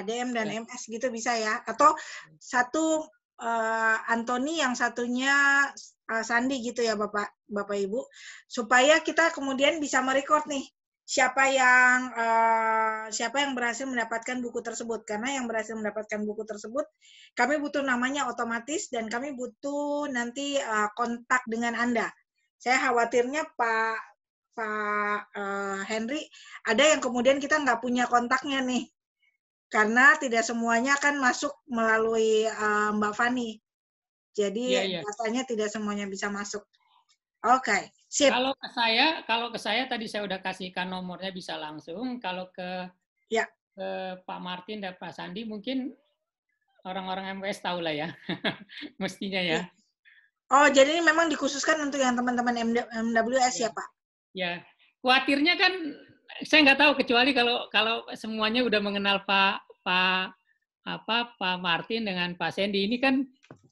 ADM dan ya. MS gitu bisa ya atau satu uh, eh, Anthony yang satunya uh, Sandi gitu ya Bapak Bapak Ibu supaya kita kemudian bisa merecord nih siapa yang uh, siapa yang berhasil mendapatkan buku tersebut karena yang berhasil mendapatkan buku tersebut kami butuh namanya otomatis dan kami butuh nanti uh, kontak dengan anda saya khawatirnya pak pak uh, Henry ada yang kemudian kita nggak punya kontaknya nih karena tidak semuanya akan masuk melalui uh, mbak Fani jadi yeah, yeah. rasanya tidak semuanya bisa masuk oke okay. Sip. Kalau ke saya, kalau ke saya tadi saya udah kasihkan nomornya bisa langsung. Kalau ke ya. ke Pak Martin dan Pak Sandi mungkin orang-orang MWS tahu lah ya, mestinya ya. Iya. Oh, jadi ini memang dikhususkan untuk yang teman-teman MWS ya, ya Pak? Ya, khawatirnya kan saya nggak tahu kecuali kalau kalau semuanya udah mengenal Pak Pak apa Pak Martin dengan Pak Sandi ini kan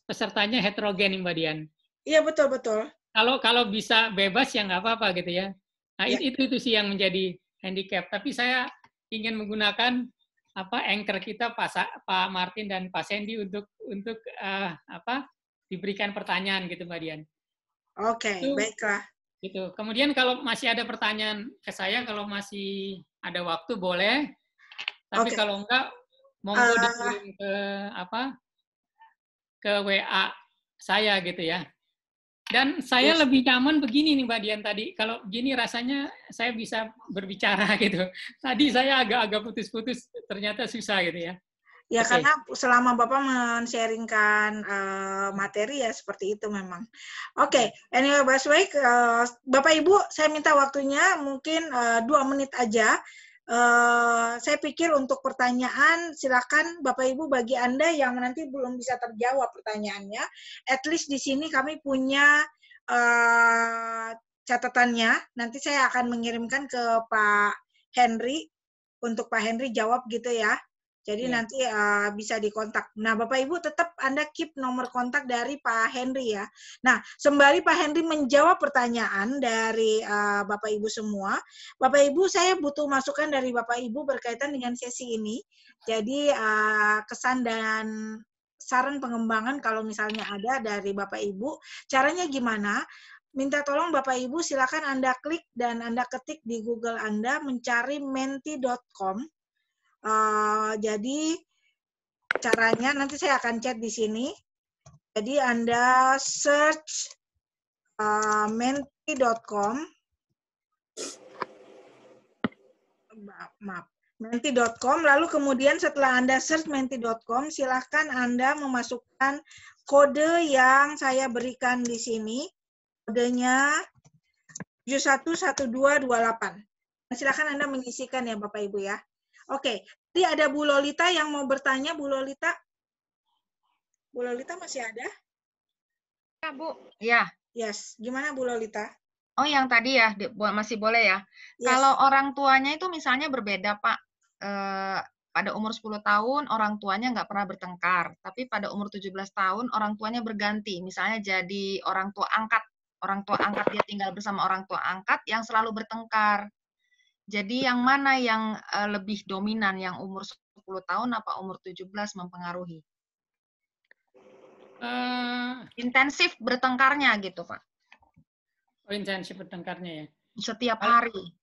pesertanya heterogen Mbak Dian. Iya betul betul kalau kalau bisa bebas ya nggak apa-apa gitu ya. Nah ya. itu itu sih yang menjadi handicap. Tapi saya ingin menggunakan apa anchor kita Pak Pak Martin dan Pak Sandy untuk untuk uh, apa diberikan pertanyaan gitu Mbak Dian. Oke, okay, itu, baiklah. Gitu. Kemudian kalau masih ada pertanyaan ke saya kalau masih ada waktu boleh. Tapi okay. kalau enggak monggo uh, dikirim ke apa? ke WA saya gitu ya. Dan saya yes. lebih nyaman begini nih Mbak Dian tadi. Kalau gini rasanya saya bisa berbicara gitu. Tadi saya agak-agak putus-putus, ternyata susah gitu ya. Ya okay. karena selama Bapak men-sharingkan uh, materi ya seperti itu memang. Oke, okay. anyway Baik, uh, eh, Bapak Ibu saya minta waktunya mungkin eh, dua menit aja Uh, saya pikir untuk pertanyaan, silakan Bapak Ibu bagi Anda yang nanti belum bisa terjawab pertanyaannya, at least di sini kami punya uh, catatannya. Nanti saya akan mengirimkan ke Pak Henry untuk Pak Henry jawab gitu ya. Jadi ya. nanti uh, bisa dikontak. Nah, Bapak Ibu tetap Anda keep nomor kontak dari Pak Henry ya. Nah, sembari Pak Henry menjawab pertanyaan dari uh, Bapak Ibu semua, Bapak Ibu saya butuh masukan dari Bapak Ibu berkaitan dengan sesi ini. Jadi uh, kesan dan saran pengembangan kalau misalnya ada dari Bapak Ibu, caranya gimana? minta tolong Bapak Ibu silakan Anda klik dan Anda ketik di Google Anda mencari menti.com Eh, jadi caranya nanti saya akan chat di sini. Jadi Anda search uh, eh, menti.com maaf menti.com lalu kemudian setelah Anda search menti.com silahkan Anda memasukkan kode yang saya berikan di sini kodenya 711228. Silahkan Anda mengisikan ya Bapak Ibu ya. Oke, tadi ada Bu Lolita yang mau bertanya, Bu Lolita. Bu Lolita masih ada? Ya, Bu. Ya. Yes, gimana Bu Lolita? Oh, yang tadi ya, masih boleh ya. Yes. Kalau orang tuanya itu misalnya berbeda, Pak. Eh, pada umur 10 tahun orang tuanya nggak pernah bertengkar, tapi pada umur 17 tahun orang tuanya berganti, misalnya jadi orang tua angkat, orang tua angkat dia tinggal bersama orang tua angkat yang selalu bertengkar. Jadi yang mana yang eh, lebih dominan, yang umur 10 tahun apa umur 17 mempengaruhi? Uh, intensif bertengkarnya gitu, Pak. Oh, intensif bertengkarnya ya. Setiap hari.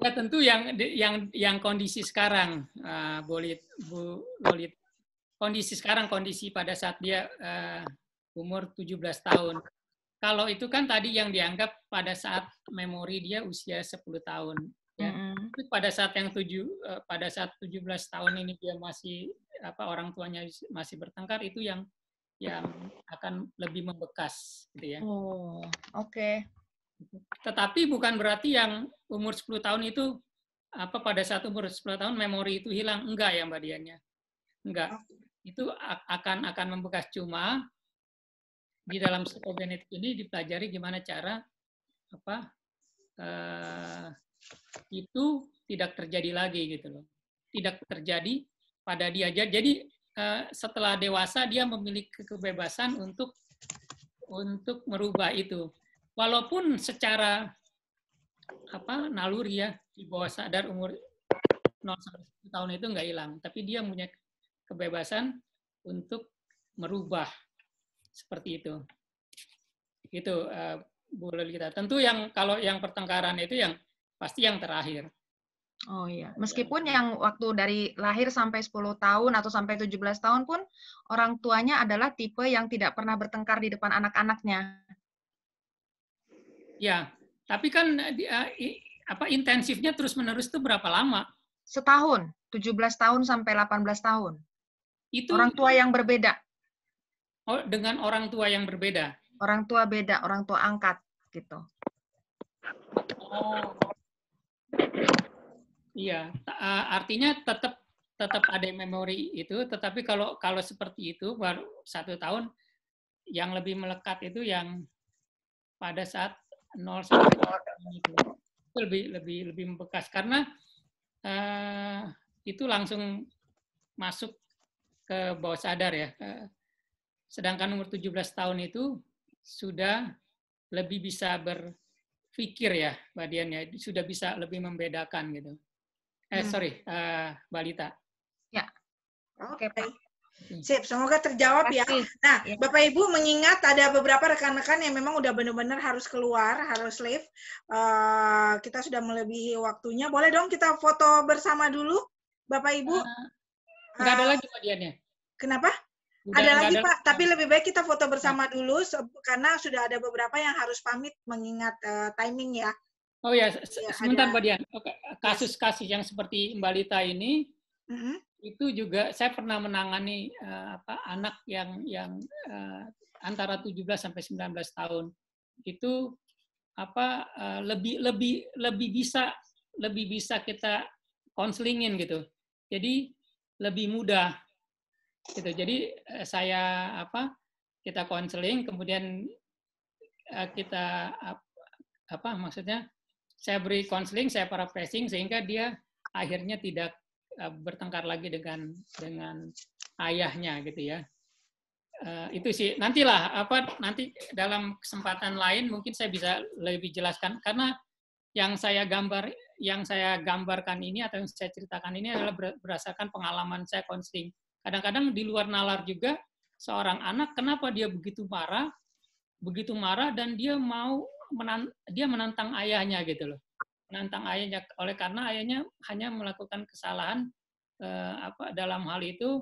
ya tentu yang yang yang kondisi sekarang uh, eh, bolit bu bolit kondisi sekarang kondisi pada saat dia uh, umur 17 tahun kalau itu kan tadi yang dianggap pada saat memori dia usia 10 tahun. Ya. Mm -hmm. Pada saat yang tujuh, eh, pada saat 17 tahun ini dia masih apa orang tuanya masih bertengkar itu yang yang akan lebih membekas gitu ya. Oh, oke. Okay. Tetapi bukan berarti yang umur 10 tahun itu apa pada saat umur 10 tahun memori itu hilang enggak ya Mbak Dianya. Enggak. Itu akan akan membekas cuma di dalam psikogenetik ini dipelajari gimana cara apa uh, itu tidak terjadi lagi gitu loh tidak terjadi pada dia jadi uh, setelah dewasa dia memiliki kebebasan untuk untuk merubah itu walaupun secara apa naluri ya di bawah sadar umur 0 tahun itu nggak hilang tapi dia punya kebebasan untuk merubah seperti itu. Itu uh, eh, kita. kita Tentu yang kalau yang pertengkaran itu yang pasti yang terakhir. Oh iya, meskipun yang waktu dari lahir sampai 10 tahun atau sampai 17 tahun pun orang tuanya adalah tipe yang tidak pernah bertengkar di depan anak-anaknya. Ya, tapi kan eh, apa intensifnya terus-menerus itu berapa lama? Setahun, 17 tahun sampai 18 tahun. Itu orang tua yang berbeda. Oh, dengan orang tua yang berbeda? Orang tua beda, orang tua angkat gitu. Oh. Iya, artinya tetap tetap ada memori itu, tetapi kalau kalau seperti itu baru satu tahun yang lebih melekat itu yang pada saat 0 sampai itu lebih lebih lebih membekas karena uh, itu langsung masuk ke bawah sadar ya. E, Sedangkan umur 17 tahun itu sudah lebih bisa berpikir ya, Mbak ya. sudah bisa lebih membedakan gitu. Eh, hmm. sorry, uh, eh, Balita. Ya. Oke, okay, baik. Sip, semoga terjawab ya. Nah, ya. Bapak Ibu mengingat ada beberapa rekan-rekan yang memang udah benar-benar harus keluar, harus leave. Uh, eh, kita sudah melebihi waktunya. Boleh dong kita foto bersama dulu, Bapak Ibu? Uh, nggak ada uh, lagi Mbak ya? Kenapa? Udah, ada lagi ada. Pak, tapi lebih baik kita foto bersama dulu karena sudah ada beberapa yang harus pamit mengingat uh, timing ya. Oh ya, ya sebentar ada. Mbak Dian. Kasus-kasus yang seperti Mbak Lita ini mm -hmm. itu juga saya pernah menangani uh, apa anak yang yang uh, antara 17 sampai 19 tahun. Itu apa uh, lebih lebih lebih bisa lebih bisa kita konselingin gitu. Jadi lebih mudah gitu jadi eh, saya apa kita konseling kemudian eh, kita apa maksudnya saya beri konseling saya para pressing sehingga dia akhirnya tidak eh, bertengkar lagi dengan dengan ayahnya gitu ya Uh, itu sih nantilah apa nanti dalam kesempatan lain mungkin saya bisa lebih jelaskan karena yang saya gambar yang saya gambarkan ini atau yang saya ceritakan ini adalah berdasarkan pengalaman saya konseling Kadang-kadang di luar nalar juga seorang anak kenapa dia begitu marah, begitu marah dan dia mau menan, dia menantang ayahnya gitu loh. Menantang ayahnya oleh karena ayahnya hanya melakukan kesalahan eh, apa dalam hal itu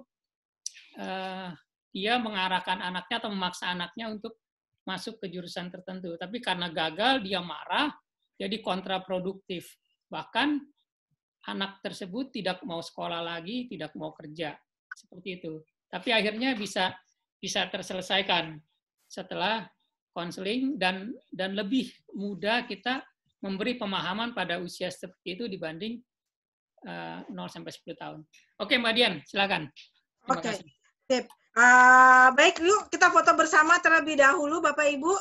eh, dia mengarahkan anaknya atau memaksa anaknya untuk masuk ke jurusan tertentu. Tapi karena gagal dia marah jadi kontraproduktif. Bahkan anak tersebut tidak mau sekolah lagi, tidak mau kerja seperti itu. Tapi akhirnya bisa bisa terselesaikan setelah konseling dan dan lebih mudah kita memberi pemahaman pada usia seperti itu dibanding uh, eh, 0 sampai 10 tahun. Oke, Mbak Dian, silakan. Oke. Okay. Uh, eh, baik, yuk kita foto bersama terlebih dahulu Bapak Ibu.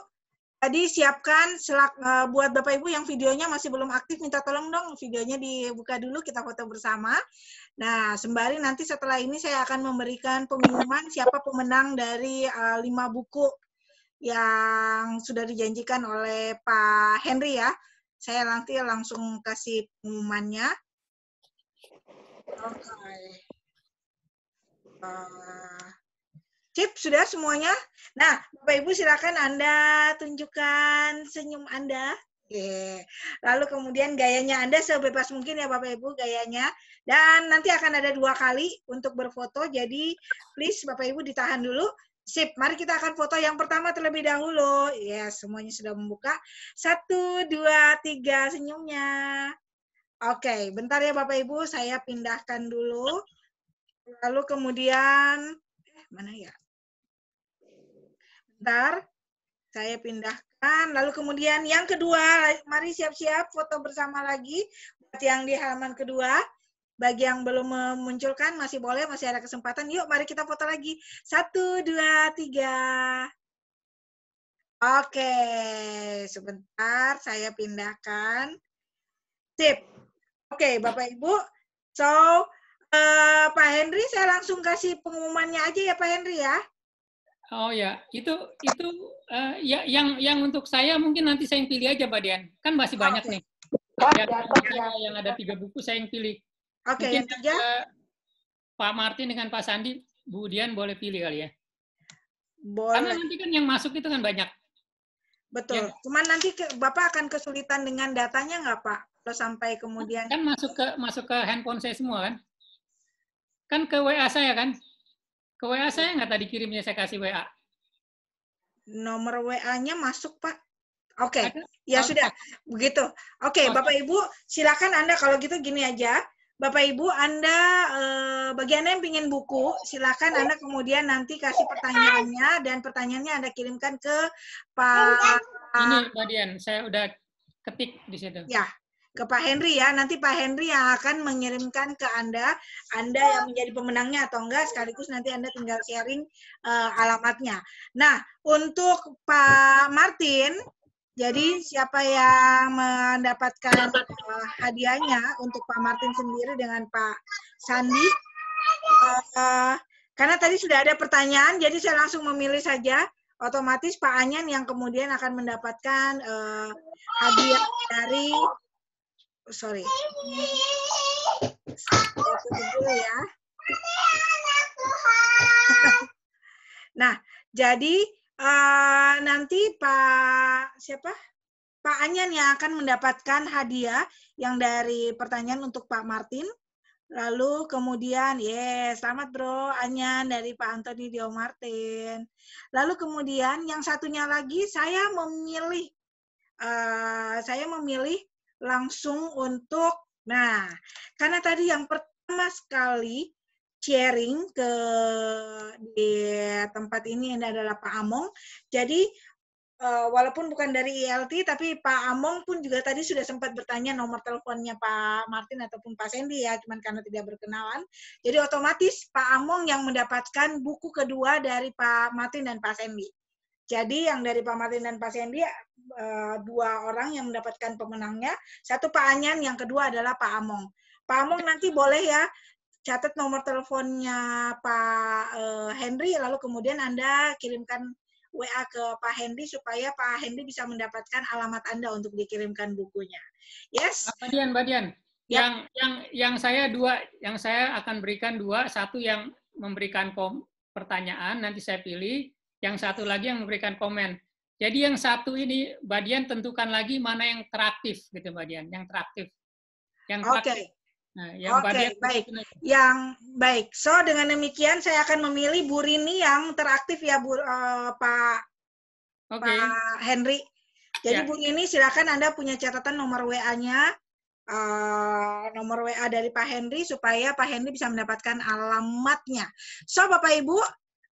Tadi siapkan selak, uh, buat Bapak Ibu yang videonya masih belum aktif, minta tolong dong videonya dibuka dulu, kita foto bersama. Nah, sembari nanti setelah ini saya akan memberikan pengumuman siapa pemenang dari uh, lima buku yang sudah dijanjikan oleh Pak Henry ya. Saya nanti langsung kasih pengumumannya. Oke. Okay. Uh, eh, Sip, sudah semuanya? Nah, Bapak Ibu silakan Anda tunjukkan senyum Anda. Yeah. Lalu kemudian gayanya Anda sebebas mungkin ya Bapak Ibu gayanya. Dan nanti akan ada dua kali untuk berfoto. Jadi please Bapak Ibu ditahan dulu. Sip, mari kita akan foto yang pertama terlebih dahulu. Ya, yeah, semuanya sudah membuka. Satu, dua, tiga, senyumnya. Oke, okay, bentar ya Bapak Ibu, saya pindahkan dulu. Lalu kemudian, eh, mana ya? sebentar. Saya pindahkan. Lalu kemudian yang kedua, mari siap-siap foto bersama lagi. Buat yang di halaman kedua, bagi yang belum memunculkan masih boleh, masih ada kesempatan. Yuk, mari kita foto lagi. Satu, dua, tiga. Oke, sebentar saya pindahkan. Sip. Oke, Bapak Ibu. So, uh, Pak Henry, saya langsung kasih pengumumannya aja ya Pak Henry ya. Oh ya, itu itu uh, ya yang yang untuk saya mungkin nanti saya yang pilih aja, Mbak Dian. Kan masih banyak nih. Oh, ya, ya, ya. Yang ada tiga buku saya yang pilih. Oke, okay, yang tiga. Pak Martin dengan Pak Sandi, Bu Dian boleh pilih kali ya. Boleh. Karena nanti kan yang masuk itu kan banyak. Betul. Ya. Cuman nanti ke, Bapak akan kesulitan dengan datanya nggak, Pak? Kalau sampai kemudian. Kan masuk ke masuk ke handphone saya semua kan? Kan ke WA saya kan? Ke WA saya nggak tadi kirimnya saya kasih WA? Nomor WA-nya masuk, Pak. Oke, okay. ya oh, sudah. Begitu. Oke, okay, okay. Bapak Ibu, silakan Anda kalau gitu gini aja. Bapak Ibu, Anda eh, bagi Anda yang ingin buku, silakan Anda kemudian nanti kasih pertanyaannya dan pertanyaannya Anda kirimkan ke Pak Ini Pak Dian, saya udah ketik di situ. Ya, ke Pak Henry ya. Nanti Pak Henry yang akan mengirimkan ke Anda, Anda yang menjadi pemenangnya atau enggak, sekaligus nanti Anda tinggal sharing uh, alamatnya. Nah, untuk Pak Martin, jadi siapa yang mendapatkan uh, hadiahnya untuk Pak Martin sendiri dengan Pak Sandi? Uh, uh, karena tadi sudah ada pertanyaan, jadi saya langsung memilih saja otomatis Pak Anyan yang kemudian akan mendapatkan uh, hadiah dari sorry. Satu dulu ya. nah, jadi uh, nanti Pak siapa? Pak Anyan yang akan mendapatkan hadiah yang dari pertanyaan untuk Pak Martin. Lalu kemudian, ye, yeah, selamat bro, Anyan dari Pak Antoni Dio Martin. Lalu kemudian yang satunya lagi, saya memilih, uh, saya memilih langsung untuk nah karena tadi yang pertama sekali sharing ke di tempat ini ini adalah Pak Among. Jadi eh, walaupun bukan dari ILT tapi Pak Among pun juga tadi sudah sempat bertanya nomor teleponnya Pak Martin ataupun Pak Sandy ya, cuman karena tidak berkenalan. Jadi otomatis Pak Among yang mendapatkan buku kedua dari Pak Martin dan Pak Sandy. Jadi yang dari Pak Martin dan Pak Sandy Eh, dua orang yang mendapatkan pemenangnya. Satu Pak Anyan, yang kedua adalah Pak Among. Pak Among nanti boleh ya catat nomor teleponnya Pak eh, Henry, lalu kemudian Anda kirimkan WA ke Pak Henry supaya Pak Henry bisa mendapatkan alamat Anda untuk dikirimkan bukunya. Yes. Mbak Dian, Yep. Ya. Yang yang yang saya dua, yang saya akan berikan dua, satu yang memberikan pertanyaan nanti saya pilih, yang satu lagi yang memberikan komen. Jadi yang satu ini Mbak Dian tentukan lagi mana yang teraktif gitu Mbak Dian, yang teraktif. Yang teraktif. Okay. Nah, yang Oke, okay, baik. Yang baik. So dengan demikian saya akan memilih Bu Rini yang teraktif ya Bu uh, Pak okay. Pak Henry. Jadi ya. Bu Rini silakan Anda punya catatan nomor WA-nya. Uh, eh, nomor WA dari Pak Henry supaya Pak Henry bisa mendapatkan alamatnya. So Bapak Ibu,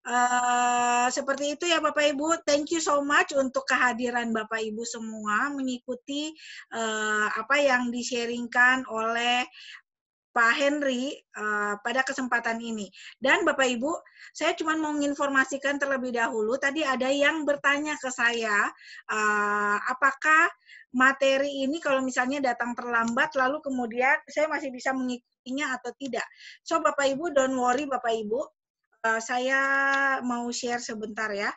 Uh, seperti itu ya Bapak Ibu. Thank you so much untuk kehadiran Bapak Ibu semua mengikuti uh, apa yang disharingkan oleh Pak Henry uh, pada kesempatan ini. Dan Bapak Ibu, saya cuma mau menginformasikan terlebih dahulu. Tadi ada yang bertanya ke saya, uh, apakah materi ini kalau misalnya datang terlambat, lalu kemudian saya masih bisa mengikutinya atau tidak? So Bapak Ibu, don't worry Bapak Ibu. Eh, saya mau share sebentar ya.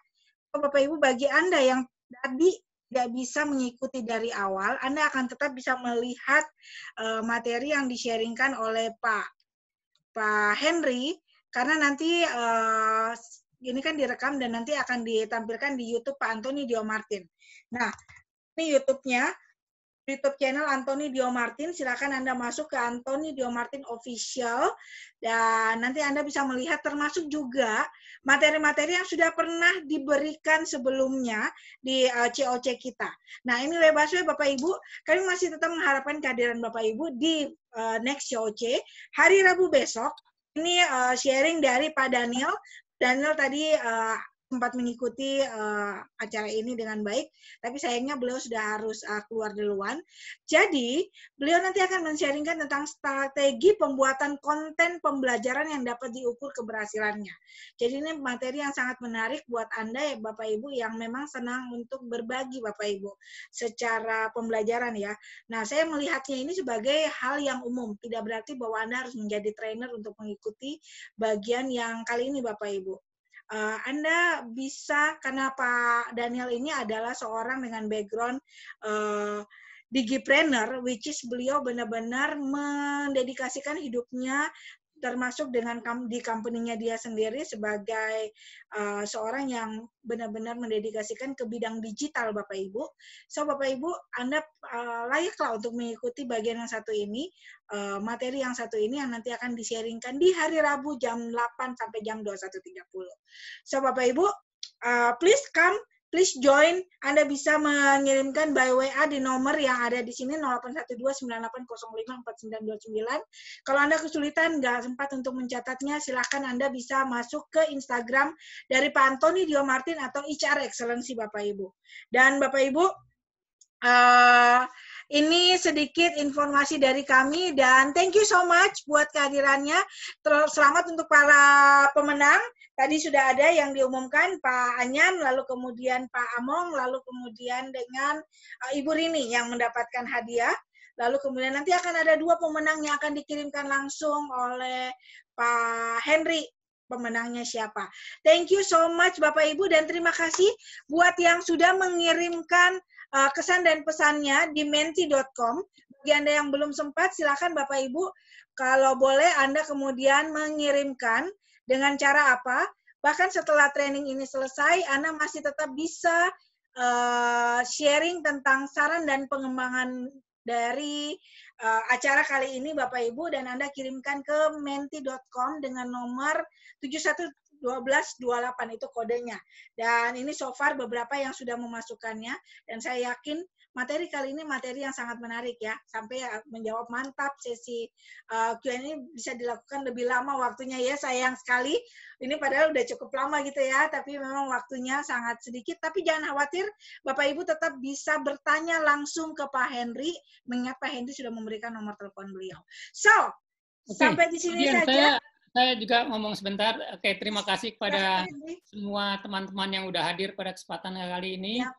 Bapak Ibu bagi Anda yang tadi tidak bisa mengikuti dari awal, Anda akan tetap bisa melihat uh, materi yang disharingkan oleh Pak Pak Henry karena nanti uh, ini kan direkam dan nanti akan ditampilkan di YouTube Pak Antoni Dio Martin. Nah, ini YouTube-nya YouTube channel Anthony Dio Martin. Silakan Anda masuk ke Anthony Dio Martin Official dan nanti Anda bisa melihat termasuk juga materi-materi yang sudah pernah diberikan sebelumnya di COC eh, kita. Nah, ini bebas Bapak Ibu, kami masih tetap mengharapkan kehadiran Bapak Ibu di eh, next COC hari Rabu besok. Ini eh, sharing dari Pak Daniel Daniel tadi uh, sempat mengikuti uh, acara ini dengan baik, tapi sayangnya beliau sudah harus uh, keluar duluan. Jadi, beliau nanti akan men-sharingkan tentang strategi pembuatan konten pembelajaran yang dapat diukur keberhasilannya. Jadi ini materi yang sangat menarik buat Anda ya Bapak Ibu yang memang senang untuk berbagi Bapak Ibu secara pembelajaran ya. Nah, saya melihatnya ini sebagai hal yang umum, tidak berarti bahwa Anda harus menjadi trainer untuk mengikuti bagian yang kali ini Bapak Ibu uh, Anda bisa karena Pak Daniel ini adalah seorang dengan background uh, eh, digipreneur, which is beliau benar-benar mendedikasikan hidupnya termasuk dengan di company-nya dia sendiri sebagai uh, seorang yang benar-benar mendedikasikan ke bidang digital Bapak Ibu. So Bapak Ibu, Anda uh, layaklah untuk mengikuti bagian yang satu ini, uh, materi yang satu ini yang nanti akan disiarkan di hari Rabu jam 8 sampai jam 21.30. So Bapak Ibu, uh, please come please join. Anda bisa mengirimkan by WA di nomor yang ada di sini 081298054929. Kalau Anda kesulitan nggak sempat untuk mencatatnya, silakan Anda bisa masuk ke Instagram dari Pak Antoni Dio Martin atau HR Excellency Bapak Ibu. Dan Bapak Ibu, uh, ini sedikit informasi dari kami dan thank you so much buat kehadirannya. selamat untuk para pemenang Tadi sudah ada yang diumumkan Pak Anyan, lalu kemudian Pak Among, lalu kemudian dengan uh, Ibu Rini yang mendapatkan hadiah. Lalu kemudian nanti akan ada dua pemenang yang akan dikirimkan langsung oleh Pak Henry pemenangnya siapa. Thank you so much Bapak Ibu dan terima kasih buat yang sudah mengirimkan uh, kesan dan pesannya di menti.com. Bagi Anda yang belum sempat silakan Bapak Ibu kalau boleh Anda kemudian mengirimkan dengan cara apa? Bahkan setelah training ini selesai, Anda masih tetap bisa uh, sharing tentang saran dan pengembangan dari uh, acara kali ini Bapak Ibu dan Anda kirimkan ke menti.com dengan nomor 711228 itu kodenya. Dan ini so far beberapa yang sudah memasukkannya dan saya yakin materi kali ini materi yang sangat menarik ya. Sampai eh, menjawab mantap sesi uh, eh, Q&A ini bisa dilakukan lebih lama waktunya ya. Sayang sekali. Ini padahal udah cukup lama gitu ya, tapi memang waktunya sangat sedikit. Tapi jangan khawatir, Bapak Ibu tetap bisa bertanya langsung ke Pak Henry, mengingat Pak Henry sudah memberikan nomor telepon beliau. So, okay. sampai di sini Kemudian saja. Saya saya juga ngomong sebentar. Oke, terima kasih kepada semua teman-teman yang sudah hadir pada kesempatan kali ini. Ya.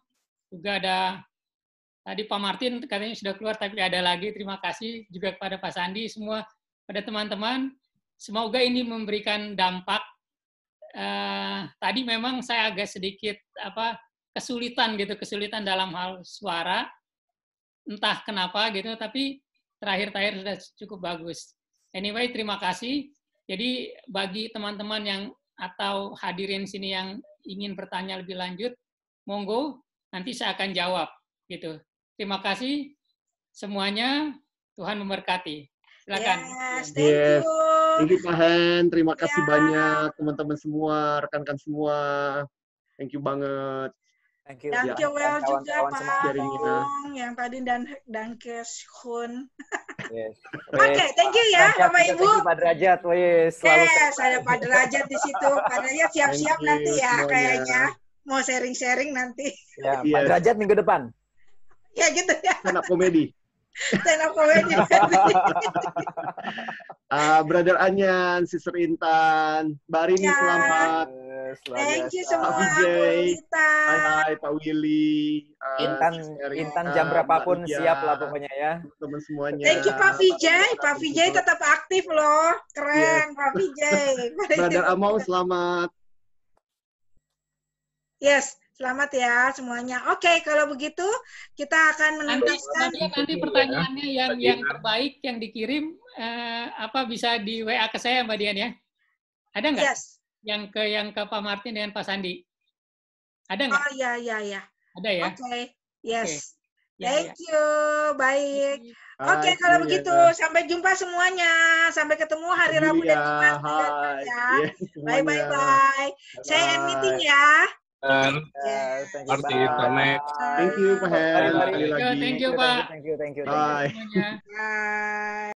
Juga ada Tadi eh, Pak Martin katanya sudah keluar, tapi ada lagi. Terima kasih juga kepada Pak Sandi, semua pada teman-teman. Semoga ini memberikan dampak. eh, tadi memang saya agak sedikit apa kesulitan gitu, kesulitan dalam hal suara. Entah kenapa gitu, tapi terakhir-terakhir sudah cukup bagus. Anyway, terima kasih. Jadi bagi teman-teman yang atau hadirin sini yang ingin bertanya lebih lanjut, monggo nanti saya akan jawab gitu. Terima kasih semuanya. Tuhan memberkati. Silakan. Yes, thank Thank you Terima kasih yeah. banyak teman-teman semua, rekan-rekan semua. Thank you banget. Thank you. Thank ya. you well juga kawan Pak Bung yang tadi dan dan Kes Hun. Yes. Oke, okay, thank you ya Mama Bapak Ibu. Pak Derajat, wes. Oh, yes, saya Pak Derajat di situ. Pak Derajat siap-siap nanti ya kayaknya mau sharing-sharing nanti. Ya, Pak yes. Derajat minggu depan ya gitu ya stand up komedi stand up komedi uh, ah, brother Anyan sister Intan Mbak Rini ya. selamat selamat thank you semua Hai hai Pak Willy uh, Intan Intan jam berapapun Mbak siap lah pokoknya ya teman semuanya thank you Pak Vijay Pak Vijay tetap aktif loh keren yes. Pak Vijay brother Amau selamat Yes, Selamat ya semuanya. Oke, okay, kalau begitu kita akan menentukan nanti, nanti iya. pertanyaannya yang yang terbaik yang dikirim eh, apa bisa di WA ke saya Mbak Dian ya? Ada nggak? Yes. Yang ke yang ke Pak Martin dan Pak Sandi. Ada nggak? Oh ya ya ya. Ada ya. Oke. Okay. Yes. Okay. Ya, iya. Thank ya. you. Baik. Oke, okay, kalau begitu ya. sampai jumpa semuanya. Sampai ketemu hari Rabu dan ya. Jumat. Ya. Bye bye bye. Saya end meeting ya. Dan ya, thank you, artis Thank you Pak Hen. Thank you Pak. Thank you, thank you. Bye. Bye.